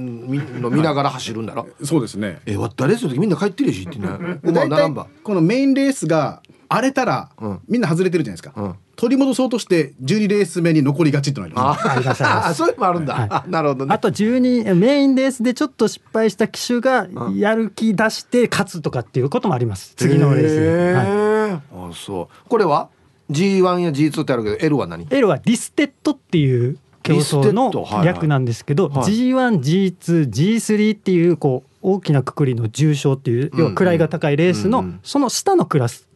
見ながら走るんだろ、はい、そうですねえ終わったレースの時みんな帰ってるしってねん 体このメインレースが荒れたら、みんな外れてるじゃないですか、取り戻そうとして12レース目に残りがちってのありますああそういうのもあるんだ、はい、なるほど、ね、あと12メインレースでちょっと失敗した機種がやる気出して勝つとかっていうこともあります次のレースで、はい、そうこれは G1 や G2 ってあるけど L は何 ?L はディステッドっていう競争の略なんですけど、はいはい、G1G2G3 っていうこう大きなくくりの重賞っていう要は位が高いレースのその下のクラス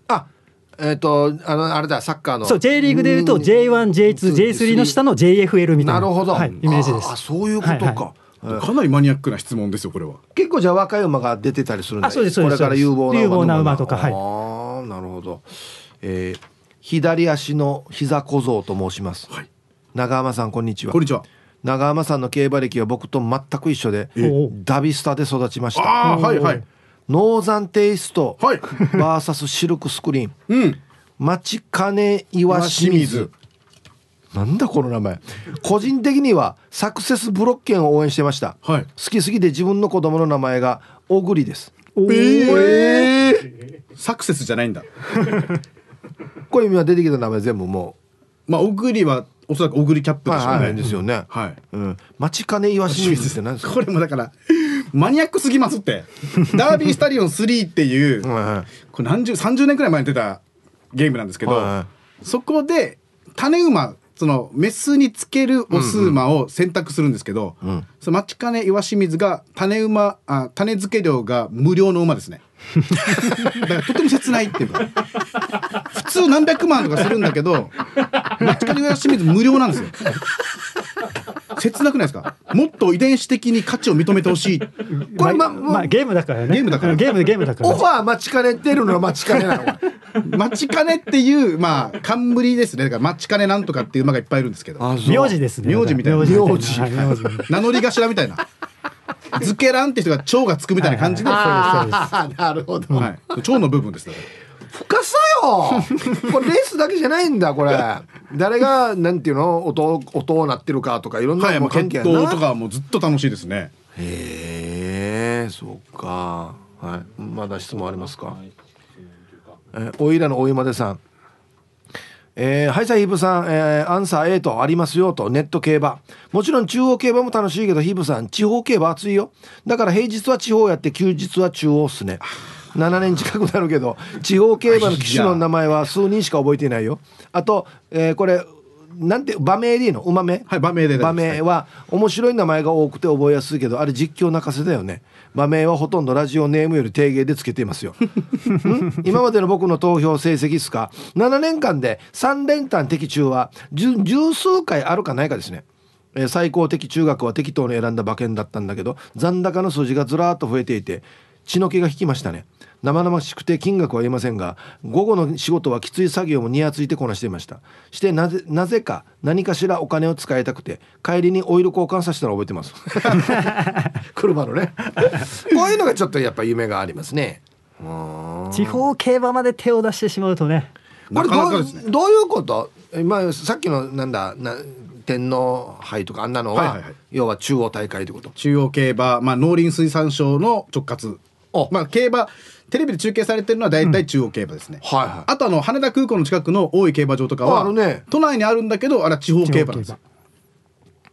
えっ、ー、と、あの、あれだ、サッカーの。そう、J リーグでいうと J1、J2、J3 の下の JFL みたいな。なるほど。はい、イメージです。あ、そういうことか。はいはいかなりマニアックな質問ですよこれは結構じゃあ若い馬が出てたりするんでそうですこれから有望な馬望な馬とかはいあなるほど、えー、左足の膝小僧と申します、はい、長山さんこんにちはこんにちは長山さんの競馬歴は僕と全く一緒でダビスタで育ちましたあはいはいノーザンテイスト、はい、バーサスシルクスクリーン、うん、町金岩清水なんだこの名前個人的にはサクセスブロッケンを応援してました、はい、好きすぎて自分の子供の名前が小栗ですえー、えー、サクセスじゃないんだこれは出てきた名前全部もうまあ小栗はおそらく小栗キャップでしょうね、はいはい、ですよね、はいうん、町金岩清水って何ですかこれもだからマニアックすぎますってダービースタリオン3っていうこれ何十30年くらい前に出たゲームなんですけどそこで種馬そのメスにつけるオス馬を選択するんですけど、うんうん、その町金岩清水が種馬あ種付け料が無料の馬ですね だからとても切ないっていうか普通何百万とかするんだけど町金岩清水無料なんですよ切なくないですかもっと遺伝子的に価値を認めてほしい これまあ、まあ、ゲームだからねゲームだからゲームゲームだからオファー待ちかねてるのは待ちかねなの待ちかねっていうまあ冠ですねだから待ちかねなんとかっていう馬がいっぱいいるんですけど名字ですね名字みたいな名字名乗り頭みたいなズケランって人が腸がつくみたいな感じで、はい、なるほど、はい、腸の部分です深さよ これレースだけじゃないんだこれ誰がなんていうの音音を鳴ってるかとかいろんなも関係な、はい、とかもずっと楽しいですねへえそうかはいまだ質問ありますか、はい、えおいらのおいまでさんえー、はいさヒブさん、えー、アンサー A とありますよとネット競馬もちろん中央競馬も楽しいけどヒブさん地方競馬熱いよだから平日は地方やって休日は中央っすね7年近くなるけど地方競馬の騎手の名前は数人しか覚えていないよあと、えー、これなんて馬名でいいの馬名はい馬名で馬名は面白い名前が多くて覚えやすいけどあれ実況泣かせだよね馬名はほとんどラジオネームより定芸でつけていますよ 今までの僕の投票成績ですか7年間で3連単的中は十数回あるかないかですね最高的中学は適当に選んだ馬券だったんだけど残高の数字がずらっと増えていて血の気が引きましたね生々しくて金額は言えませんが午後の仕事はきつい作業もにやついてこなしていましたしてなぜなぜか何かしらお金を使いたくて帰りにオイル交換させたら覚えてます 車のねこういうのがちょっとやっぱ夢がありますね地方競馬まで手を出してしまうとねこれどう、ね、どういうこと今さっきのなんだな天皇杯とかあんなのははいはいはい、要は中央大会ってこと中央競馬、まあ、農林水産省の直轄まあ、競馬テレビで中継されてるのは大体中央競馬ですね、うんはいはい、あとあの羽田空港の近くの大井競馬場とかは、ね、都内にあるんだけどあれは地方競馬なんです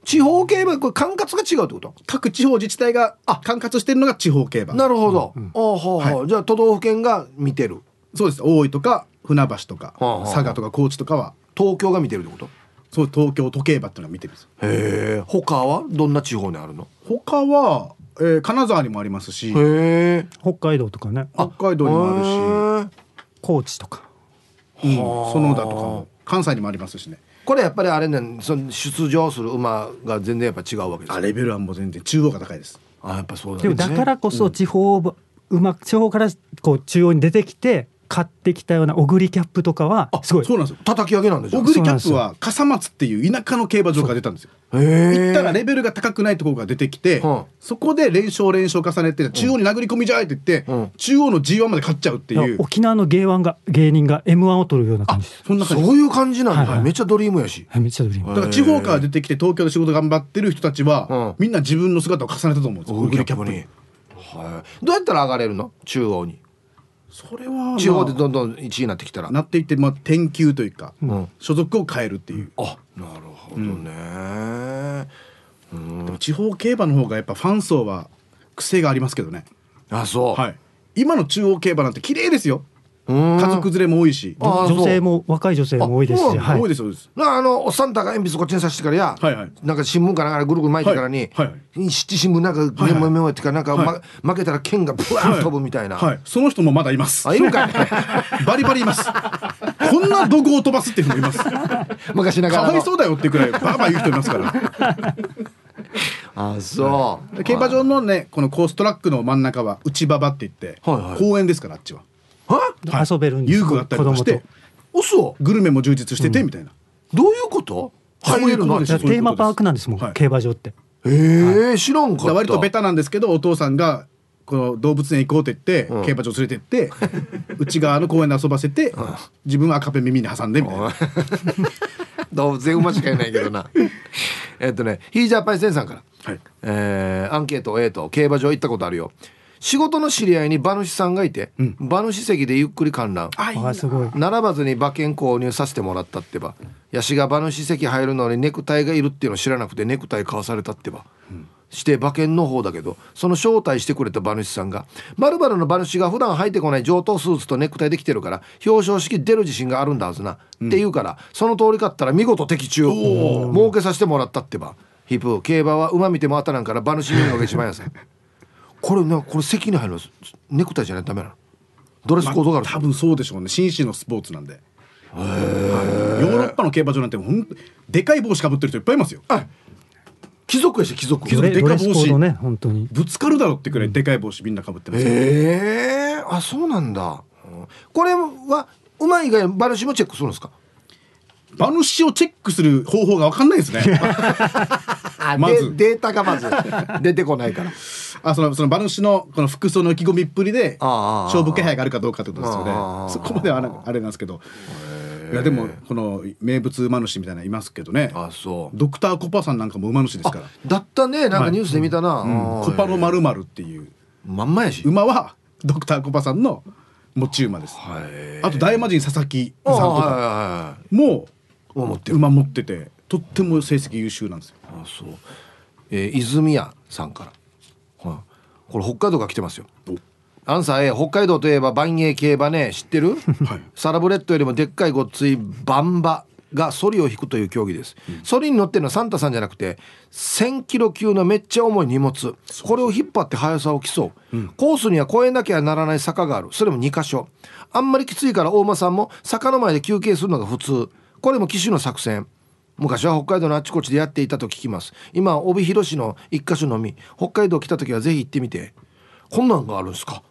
地方競馬これ管轄が違うってこと各地方自治体が管轄してるのが地方競馬なるほど、うんうん、あははい、じゃあ都道府県が見てるそうです大井とか船橋とか、はあはあ、佐賀とか高知とかは東京が見てるってことそう東京都競馬っていうのは見てるんですへえ他はどんな地方にあるの他はえー、金沢にもありますし北海道とかね北海道にもあるし高知とか、うん、そのとかも関西にもありますしねこれやっぱりあれねその出場する馬が全然やっぱ違うわけですあレベルはもう全然中央が高いですあやっぱそうだ、ね、でもだからこそ地方、うん、馬地方からこう中央に出てきて買ってきたようなオグリキャップとかはすごいそうなんです叩き上げなんですよオグリキャップは笠松っていう田舎の競馬場から出たんですよ行ったらレベルが高くないところが出てきて、そこで連勝連勝重ねて中央に殴り込みじゃいって言って、うん、中央の G1 まで勝っちゃうっていう沖縄の芸人が芸人が M1 を取るような感じそんな感じそういう感じなんだ、はいはい、めっちゃドリームやし、はい、めっちゃドリームだから地方から出てきて東京で仕事頑張ってる人たちは、うん、みんな自分の姿を重ねたと思うんですよ小栗キャップに、はい、どうやったら上がれるの中央にそれは、地方でどんどん1位になってきたらなっていって、まあ、転級というか、うん、所属を変えるっていうあなるほどね、うん、でも地方競馬の方がやっぱファン層は癖がありますけどねあそう、はい、今の中央競馬なんて綺麗ですよ家族連れも多いし女性も若い女性も多いですし、はい、多いですそうですあのおっさんたが鉛筆こっちにさしてからや、はいはい、なんか新聞かなんかぐるぐる巻いてからに、はいはい、七新聞なんかメモメモってかなんか、ははい負けたら剣がブワーン飛ぶみたいな、はいはい、その人もまだいますあいるかいバリバリいますこんな怒号を飛ばすっていう人もいます 昔ながらかわいそうだよってくらいバーバー言う人いますからあそう、競馬場のねこのコーストラックの真ん中は内馬場って言って、はいはい、公園ですからあっちは遊べるんです遊具がったりとかしておすをグルメも充実しててみたいな、どういうこと入れるのテーマパークなんですもん、競馬場ってええ知らんか割とベタなんですけどお父さんがこの動物園行こうって言って、競馬場連れてって 内側の公園で遊ばせて、自分は赤ペン耳に挟んでみたいな 動物園馬しかいないけどなえっとねヒージャーパイセンさんから、はいえー、アンケート A と競馬場行ったことあるよ仕事の知り合いに馬主さんがいて、うん、馬主席でゆっくり観覧あすごい並ばずに馬券購入させてもらったってばヤシが馬主席入るのにネクタイがいるっていうの知らなくてネクタイ買わされたってば、うん、して馬券の方だけどその招待してくれた馬主さんが「まるの馬主が普段入ってこない上等スーツとネクタイできてるから表彰式出る自信があるんだはずな」うん、って言うからその通り勝ったら見事的中儲けさせてもらったってばヒップ競馬は馬見ても当たらんから馬主見るのが一番やさ。これなこれ席に入るのネクタイじゃないダメなのドレスコードがある、まあ、多分そうでしょうね紳士のスポーツなんでへヨーロッパの競馬場なんてほんでかい帽子かぶってる人いっぱいいますよ貴族やし貴族貴族でかい帽子、ね、本当にぶつかるだろうってくらいでかい帽子みんなかぶってますへえあそうなんだこれは馬以外馬主もチェックするんですか馬主をチェックする方法が分かんないですね まずデータがまず出てこないからあそのその馬主のこの服装の意気込みっぷりで勝負気配があるかどうかってことですよねそこまではあれなんですけどいやでもこの名物馬主みたいないますけどねあそうドクターコパさんなんかも馬主ですからだったねなんかニュースで見たな、はいうん、コパのまるっていうまんまやし馬はドクターコパさんの持ち馬ですあと大魔神佐々木さんとかも馬持っててとっても成績優秀なんですよあそう、えー、泉谷さんからこれ北海道が来てますよアンサー A 北海道といえば万栄競馬ね知ってる、はい、サラブレッドよりもでっかいごっついバンバがソリを引くという競技です、うん、ソリに乗ってるのはサンタさんじゃなくて1000キロ級のめっちゃ重い荷物これを引っ張って速さを競う、うん、コースには越えなきゃならない坂があるそれも2箇所あんまりきついから大間さんも坂の前で休憩するのが普通これも騎手の作戦昔は北海道のあちこちでやっていたと聞きます今帯広市の一箇所のみ北海道来た時はぜひ行ってみてこんなんがあるんですか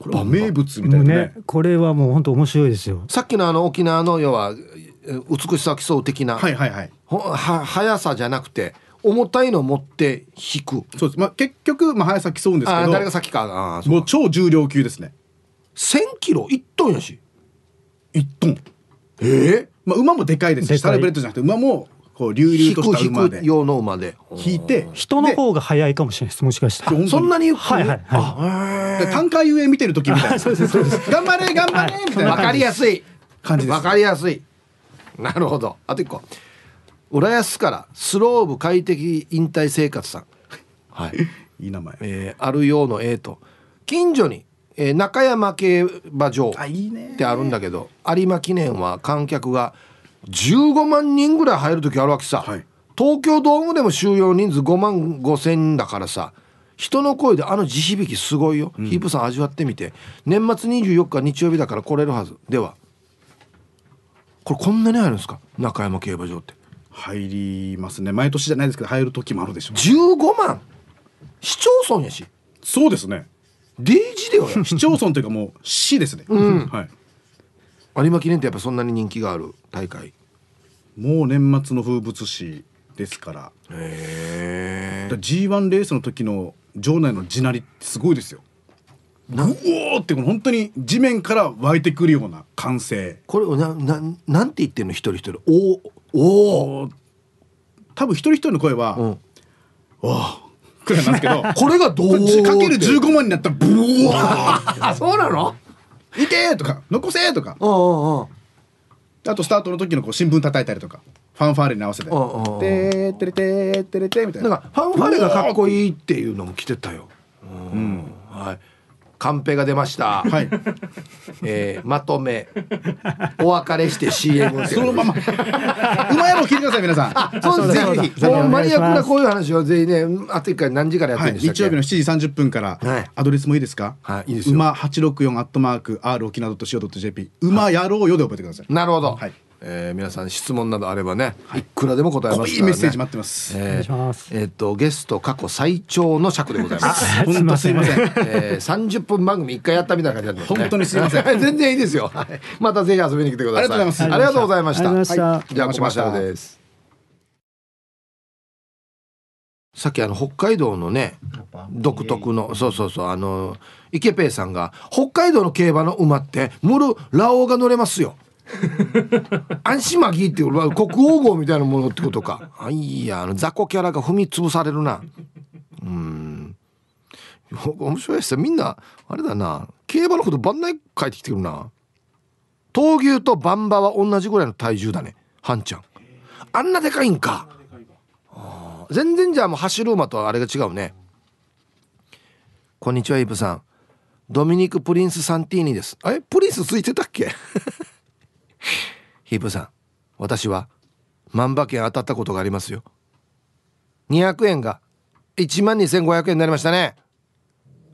これは名物みたいなね、ね、これはもう本当面白いですよさっきのあの沖縄の要は美しさ競う的な、はいはいはい、は速さじゃなくて重たいの持って引くそうです、まあ、結局、まあ、速さ競うんですけど誰が先かあもう超重量級ですね1キロ1トンやし1トンええーまあ、馬もでかいですサラブレッドじゃなくて馬もこう流々とした馬で用の馬で引いて人の方が早いかもしれないですもしかしたらそんなにはいはいはい単回上見てる時みたいな そうですそうです頑張れ頑張れみたいな分かりやすい感じです分かりやすいなるほどあと1個浦安からスローブ快適引退生活さんはいいい名前、えー、あるようの A と近所にえー、中山競馬場ってあるんだけど有馬記念は観客が15万人ぐらい入る時あるわけさ、はい、東京ドームでも収容人数5万5千だからさ人の声であの地響きすごいよ、うん、ヒープさん味わってみて年末24日日曜日だから来れるはずではこれこんなにあるんですか中山競馬場って入りますね毎年じゃないですけど入る時もあるでしょう、15万市町村やしそうですねデイジでは 市町村というかもう市ですね、うんはい、有馬記念ってやっぱそんなに人気がある大会もう年末の風物詩ですからへえ G1 レースの時の場内の地鳴りってすごいですようおーってこの本当に地面から湧いてくるような歓声これをなななんて言ってるの一人一人おおお多分一人一人の声は「うん、おおくらいなんですけど これがどうかける15万になったらブワーそうなのいてとか残せとかうううあとスタートの時のこう新聞叩いたりとかファンファーレに合わせて「てーてれてーてれて」みたいななんかファンファーレがかっこいいっていうのも来てたようん、はいカンペが出ました。はい。えー、まとめ。お別れして CM そのまま。今やも聞いてください、皆さん。あ、そうですね。ぜひ。もうマニアックなこういう話をぜひね、あと一回何時からやってるんでし日曜日の7時30分から、アドレスもいいですかはい、いいですよ。馬864アットマーク、r 沖縄 .co.jp。馬やろうよで覚えてください。なるほど。はい。えー、皆さん質問などあればね、はい、いくらでも答えます、ね、メッセージ待ってます。えー、えー、っとゲスト過去最長の尺でございます。本当すいません。えー、30分番組1回やったみたいな感じなんで、ね、本当にすいません。全然いいですよ。またぜひ遊びに来てください。ありがとうございました。ありがとうございました。じゃあ小林です。さっきあの北海道のね独特のそうそうそうあの池ペイさんが北海道の競馬の馬ってムルラオウが乗れますよアンシマギーって俺は国王号みたいなものってことかあいやあの雑魚キャラが踏み潰されるなうん面白いですよみんなあれだな競馬のこと番内書いてきてるな闘牛とバンバは同じぐらいの体重だねハンちゃんあんなでかいんか全然じゃあもう走る馬とあれが違うねこんにちはイブさんドミニク・プリンス・サンティーニですえプリンスついてたっけ ヒープさん私は万馬券当たったことがありますよ200円が1万2500円になりましたね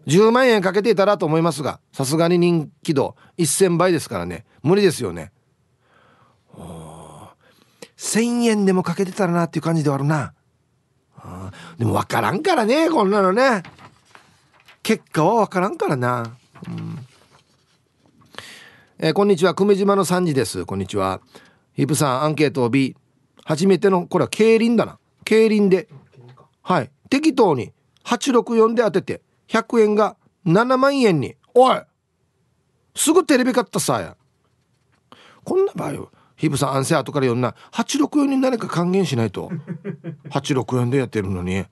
10万円かけていたらと思いますがさすがに人気度1000倍ですからね無理ですよね1000円でもかけてたらなっていう感じではあるなでも分からんからねこんなのね結果は分からんからな、うん、えー、こんにちは久米島の3時ですこんにちはヒップさんアンケートを B 初めてのこれは競輪だな競輪ではい適当に864で当てて100円が7万円においすぐテレビ買ったさやこんな場合ヒブさん安静後から読んな864に何か還元しないと864でやってるのに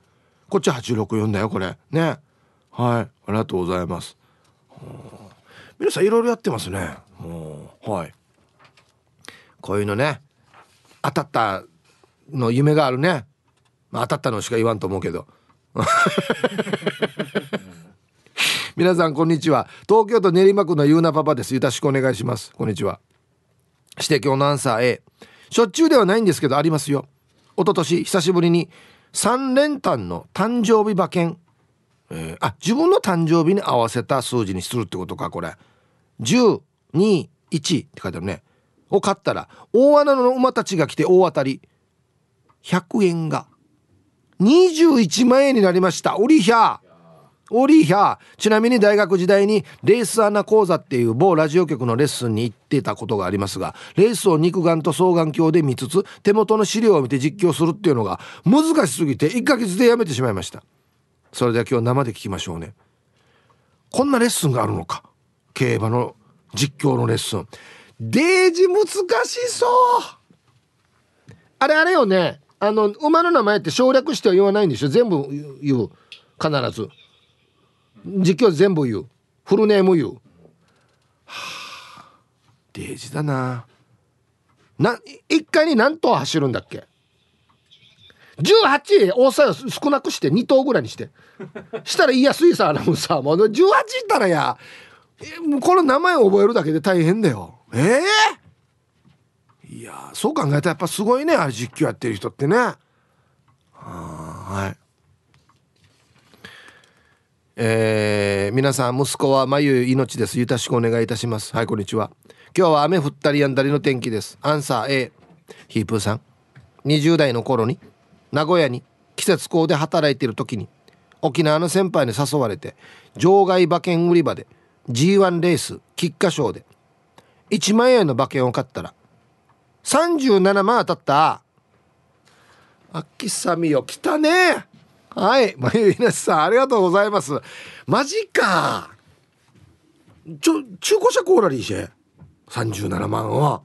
こっち864だよこれねはいありがとうございます皆さんいろいろやってますねはい。こういうのね、当たったの夢があるね。まあ、当たったのしか言わんと思うけど。皆さんこんにちは。東京都練馬区のゆうなパパです。よろしくお願いします。こんにちは。指摘のアンサー A。しょっちゅうではないんですけどありますよ。一昨年久しぶりに3連単の誕生日馬券、えー、あ自分の誕生日に合わせた数字にするってことかこれ10 2、1って書いてあるね。を買ったら、大穴の馬たちが来て大当たり。100円が21万円になりました。オリヒャーオリヒャーちなみに大学時代にレース穴講座っていう某ラジオ局のレッスンに行ってたことがありますがレースを肉眼と双眼鏡で見つつ手元の資料を見て実況するっていうのが難しすぎて1ヶ月でやめてしまいましたそれでは今日生で聞きましょうねこんなレッスンがあるのか競馬の実況のレッスンデージ難しそうあれあれよねあの馬の名前って省略しては言わないんでしょ全部言う必ず実況全部言うフルネーム言うはあデージだなな1回に何頭走るんだっけ 18! 大さ少なくして2頭ぐらいにしてしたら言いやすいさアナウンサーも18いったらやえこの名前を覚えるだけで大変だよええー、いやそう考えたらやっぱすごいねあれ実況やってる人ってねはいえー、皆さん息子は眉命ですよろしくお願いいたしますはいこんにちは今日は雨降ったりやんだりの天気ですアンサー A ヒープーさん20代の頃に名古屋に季節校で働いている時に沖縄の先輩に誘われて場外馬券売り場で「G1 レース菊花賞で1万円の馬券を買ったら37万当たったあきさみよ来たねはいまゆいなさんありがとうございますマジかちょ中古車コーラリーシェ37万は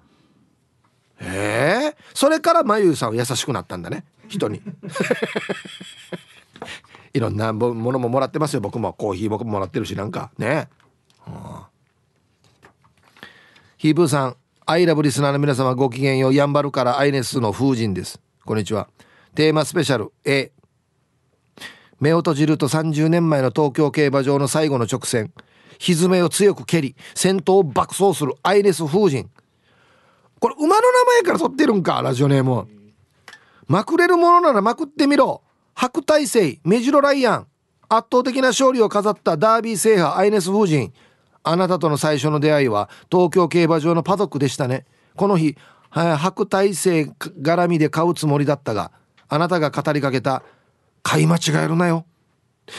ええー、それからまゆさんは優しくなったんだね人に いろんなものももらってますよ僕もコーヒー僕ももらってるしなんかねヒープーさん、アイラブリスナーの皆様ごきげんよう。やんばるからアイネスの風神です。こんにちは。テーマスペシャル A。目を閉じると30年前の東京競馬場の最後の直線。ひめを強く蹴り、先頭を爆走するアイネス風神。これ馬の名前から取ってるんか、ラジオネーム。まくれるものならまくってみろ。白大星、目白ライアン。圧倒的な勝利を飾ったダービー制覇アイネス風神。あなたとの最初の出会いは東京競馬場のパドックでしたねこの日白体制絡みで買うつもりだったがあなたが語りかけた「買い間違えるなよ」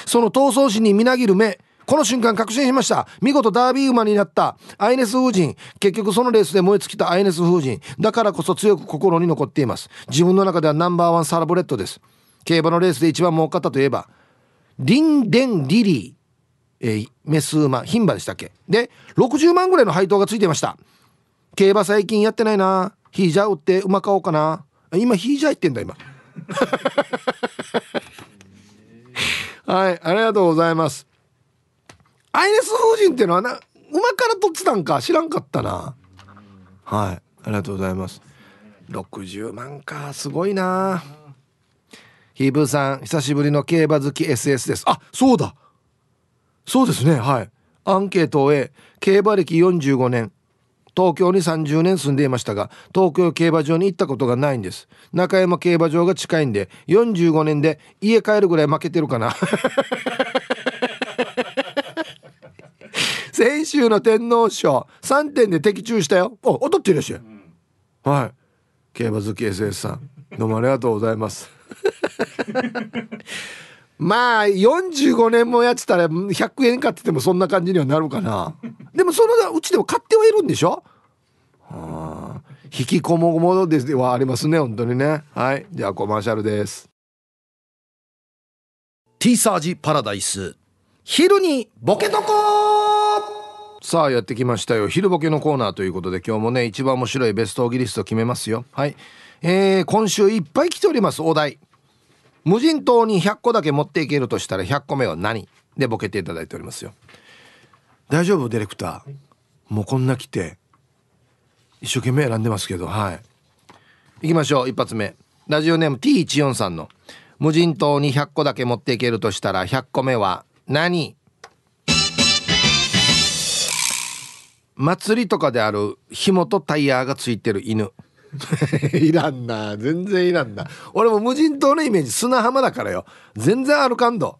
その闘争心にみなぎる目この瞬間確信しました見事ダービー馬になったアイネス夫人。結局そのレースで燃え尽きたアイネス夫人。だからこそ強く心に残っています自分の中ではナンバーワンサラブレッドです競馬のレースで一番儲かったといえばリンデン・リリーえー、メス馬牝馬でしたっけで60万ぐらいの配当がついてました競馬最近やってないなヒージャー売って馬買おうかな今ヒージャー行ってんだ今 はいありがとうございますアイネス風人っていうのはな馬から取ってたんか知らんかったなはいありがとうございます60万かすごいなヒーブーさん久しぶりの競馬好き SS ですあそうだそうですねはいアンケートを A 競馬歴45年東京に30年住んでいましたが東京競馬場に行ったことがないんです中山競馬場が近いんで45年で家帰るぐらい負けてるかな 先週の天皇賞3点で的中したよお当たってるしうん、はい競馬好き SS さんどうもありがとうございますまあ45年もやってたら100円買っててもそんな感じにはなるかな でもそのうちでも買ってはいるんでしょはあ引きこもごもですではありますね本当にねはいじゃあコマーシャルです T サージパラダイス昼にボケとこさあやってきましたよ昼ボケのコーナーということで今日もね一番面白いベストオギリスト決めますよはいえー、今週いっぱい来ておりますお題無人島に100個だけ持っていけるとしたら100個目は何でボケていただいておりますよ大丈夫ディレクターもうこんな来て一生懸命選んでますけどはい行きましょう一発目ラジオネーム T14 さんの「無人島に100個だけ持っていけるとしたら100個目は何?」祭りとかである紐とタイヤがついてる犬 いらんな全然いらんな俺も無人島のイメージ砂浜だからよ全然歩かんど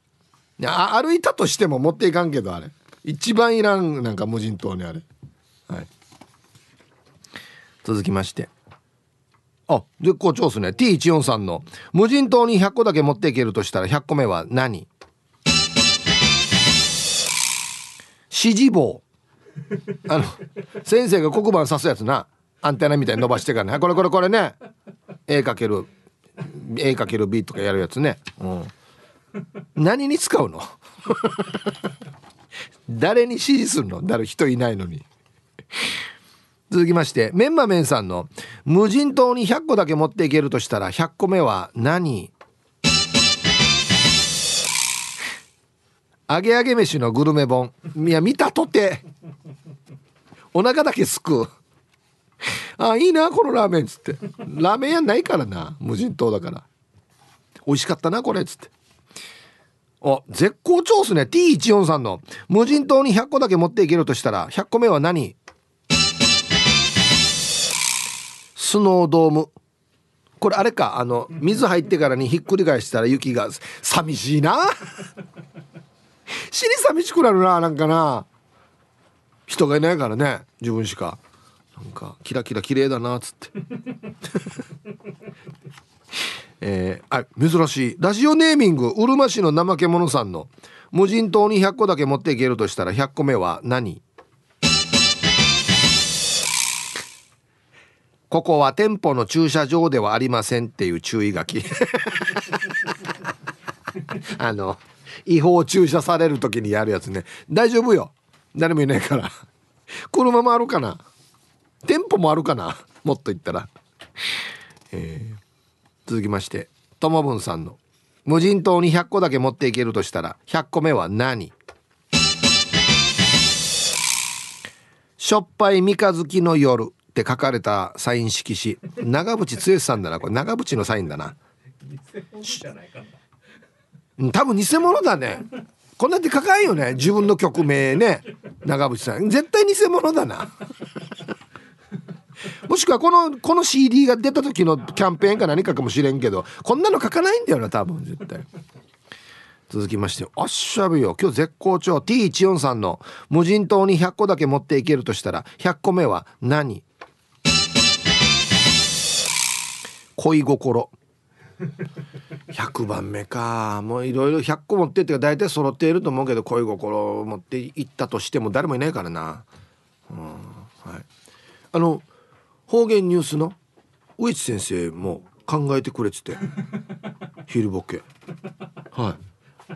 や歩いたとしても持っていかんけどあれ一番いらんなんか無人島にあれはい続きましてあ絶好調っすね T14 3の「無人島に100個だけ持っていけるとしたら100個目は何?」指示棒あの先生が黒板刺すやつなアンテナみたいに伸ばしてからねこれこれこれね A×A×B とかやるやつね、うん、何に使うの 誰に指示するの誰人いないのに続きましてメンマメンさんの「無人島に100個だけ持っていけるとしたら100個目は何?」揚げ揚げ飯のグルメ本いや見たとてお腹だけすくうあいいなこのラーメン」っつって「ラーメン屋ないからな無人島だから美味しかったなこれ」っつってあ絶好調っすね T14 さんの無人島に100個だけ持っていけるとしたら100個目は何スノードームこれあれかあの水入ってからにひっくり返したら雪が寂しいな死に寂しくなるななんかな人がいないからね自分しかなんかキラキラ綺麗だなっつって えー、あ珍しいラジオネーミングうるま市の怠け者さんの「無人島に100個だけ持っていけるとしたら100個目は何?」ここは店舗の駐車場ではありませんっていう注意書き あの違法駐車される時にやるやつね大丈夫よ誰もいないから車もあるかな店舗もあるかな もっと言ったら、えー、続きましてともぶんさんの「無人島に100個だけ持っていけるとしたら100個目は何?」しょっぱい三日月の夜って書かれたサイン色紙長渕剛さんだなこれ長渕のサインだな多分偽物だねこんなって書かんよね自分の曲名ね長渕さん絶対偽物だな もしくはこのこの CD が出た時のキャンペーンか何かかもしれんけどこんなの書かないんだよな多分絶対。続きましておっしゃるよ今日絶好調 T14 さんの「無人島に100個だけ持っていけるとしたら100個目は何?」恋心100番目かもういろいろ100個持ってって大体揃っていると思うけど恋心を持っていったとしても誰もいないからな、うんはい、あの方言ニュースの上地先生も考えてくれてて 昼ボケはい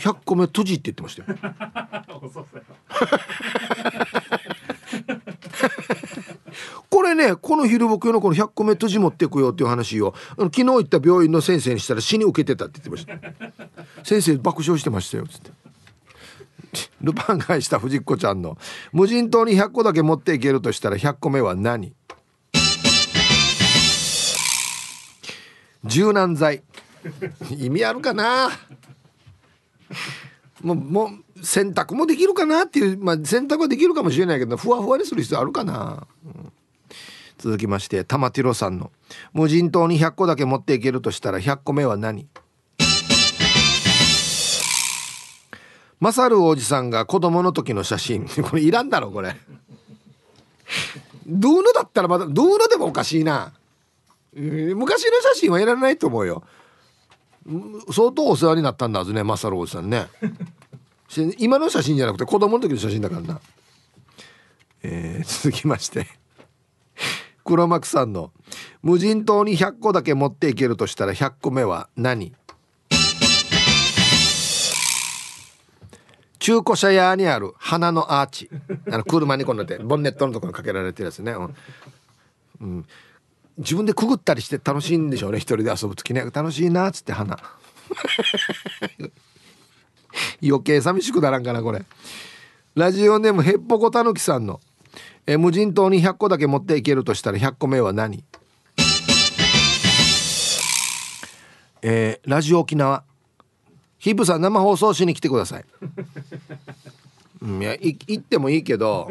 100個目閉じって言ってましたよ これねこの昼ボケのこの100個目閉じ持ってくよっていう話を昨日行った病院の先生にしたら死に受けてたって言ってました先生爆笑してましたよっつって。ルパン返した藤子ちゃんの無人島に100個だけ持っていけるとしたら100個目は何柔軟剤意味あるかなもうもう洗濯もできるかなっていう、まあ、洗濯はできるかもしれないけどふわふわにする必要あるかな、うん、続きまして玉ティロさんの「無人島に100個だけ持っていけるとしたら100個目は何?」勝るおじさんが子供の時の写真 これいらんだろこれどうのだったらまだどうのでもおかしいな昔の写真はいらないと思うよ相当お世話になったんだはずねマサロおじさんね 今の写真じゃなくて子供の時の写真だからな、えー、続きまして 黒幕さんの「無人島に100個だけ持っていけるとしたら100個目は何?」中古車屋にある花のアーチあの車にこんなってボンネットのところにかけられてるやつね、うん、うん自分でくぐったりして楽しいんでしょうね一人で遊ぶ時ね楽しいなっつって花 余計寂しくならんかなこれラジオネームへっぽこたぬきさんのえ無人島に100個だけ持っていけるとしたら100個目は何えー、ラジオ沖縄ヒップさん生放送しに来てください、うん、いや行ってもいいけど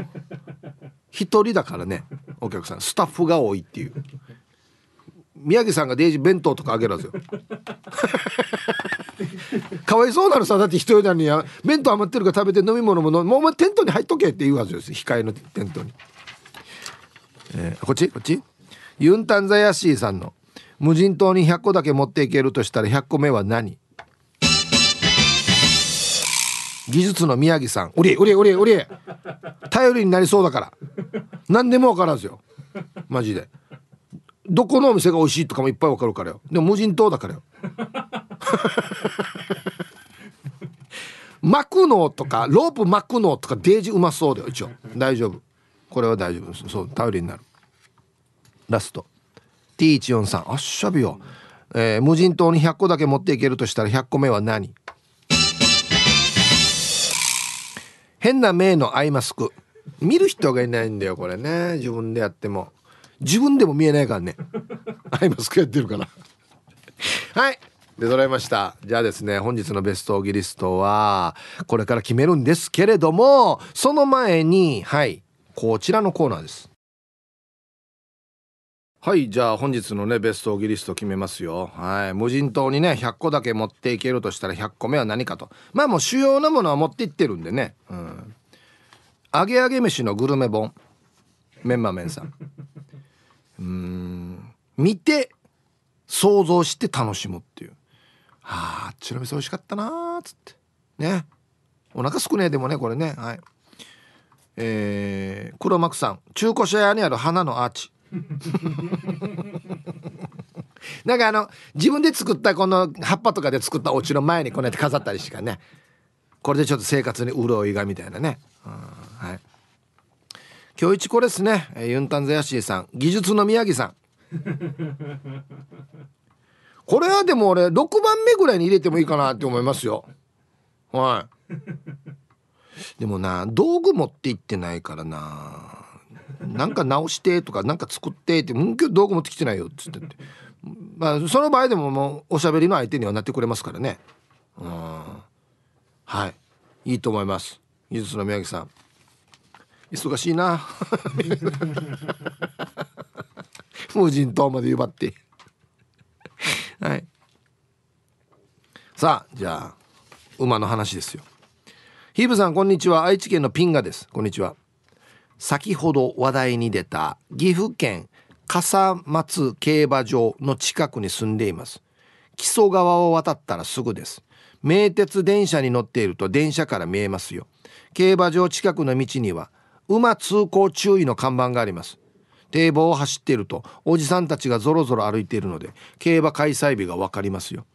一人だからねお客さんスタッフが多いっていう宮城さんがデイジ弁当とかあげるんですよ かわいそうなのさだって一人なのに弁当余ってるから食べて飲み物も飲もうお前テントに入っとけって言うはずです控えのテントに、えー、こっちこっちユンタンザヤシーさんの無人島に100個だけ持っていけるとしたら100個目は何技術の宮城さんおりえおりえおりえおりえ頼りになりそうだから何でも分からんすよマジでどこのお店が美味しいとかもいっぱい分かるからよでも無人島だからよ 巻くのとかロープ巻くのとかデージうまそうだよ一応大丈夫これは大丈夫ですそう頼りになるラスト T143 あっしゃびよ、えー、無人島に100個だけ持っていけるとしたら100個目は何変な目のアイマスク見る人がいないんだよこれね自分でやっても自分でも見えないからねアイマスクやってるからはい出揃いましたじゃあですね本日のベストオギリストはこれから決めるんですけれどもその前にはいこちらのコーナーですはいじゃあ本日のねベストオギリスト決めますよはい無人島にね100個だけ持っていけるとしたら100個目は何かとまあもう主要なものは持っていってるんでねうん揚げ揚げ飯のグルメ本メンマメンさんうん見て想像して楽しむっていうあちラ見せ美味しかったなっつってねお腹すくねえでもねこれねはいえー、黒幕さん中古車屋にある花のアーチ なんかあの自分で作ったこの葉っぱとかで作ったお家の前にこうやって飾ったりしかねこれでちょっと生活に潤いがみたいなね、うん、はい今日一これですね、えー、ユンタンザヤシーさん技術の宮城さん これはでも俺6番目ぐらいに入れてもいいかなって思いますよはいでもな道具持って行ってないからななんか直してとかなんか作ってって「うん今日道具持ってきてないよ」っつってまあその場合でももうおしゃべりの相手にはなってくれますからねうんはいいいと思います技術の宮城さん忙しいな 無人島まで湯張ってはいさあじゃあ馬の話ですよヒーブさんこんにちは愛知県のピンガですこんにちは先ほど話題に出た岐阜県笠松競馬場の近くに住んでいます木曽川を渡ったらすぐです名鉄電車に乗っていると電車から見えますよ競馬場近くの道には馬通行注意の看板があります堤防を走っているとおじさんたちがぞろぞろ歩いているので競馬開催日が分かりますよ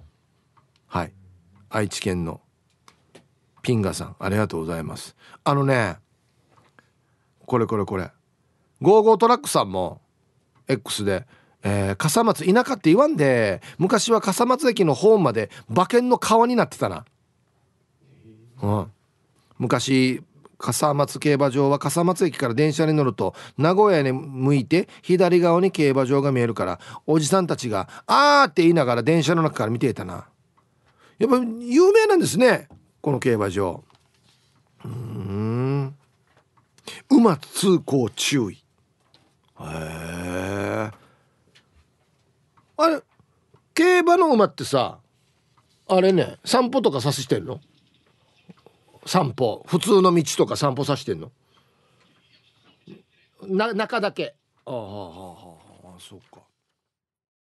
はい愛知県のピンガさんありがとうございますあのねこれこれこれゴーゴートラックさんも X で「えー、笠松田舎って言わんで昔は笠松駅のホームまで馬券の川になってたな」うん、昔笠松競馬場は笠松駅から電車に乗ると名古屋に向いて左側に競馬場が見えるからおじさんたちが「あー」って言いながら電車の中から見ていたなやっぱ有名なんですねこの競馬場うん馬通行注意へえあれ競馬の馬ってさあれね散歩とかさしてんの散歩普通の道とか散歩さしてんのな中だけああああああそうか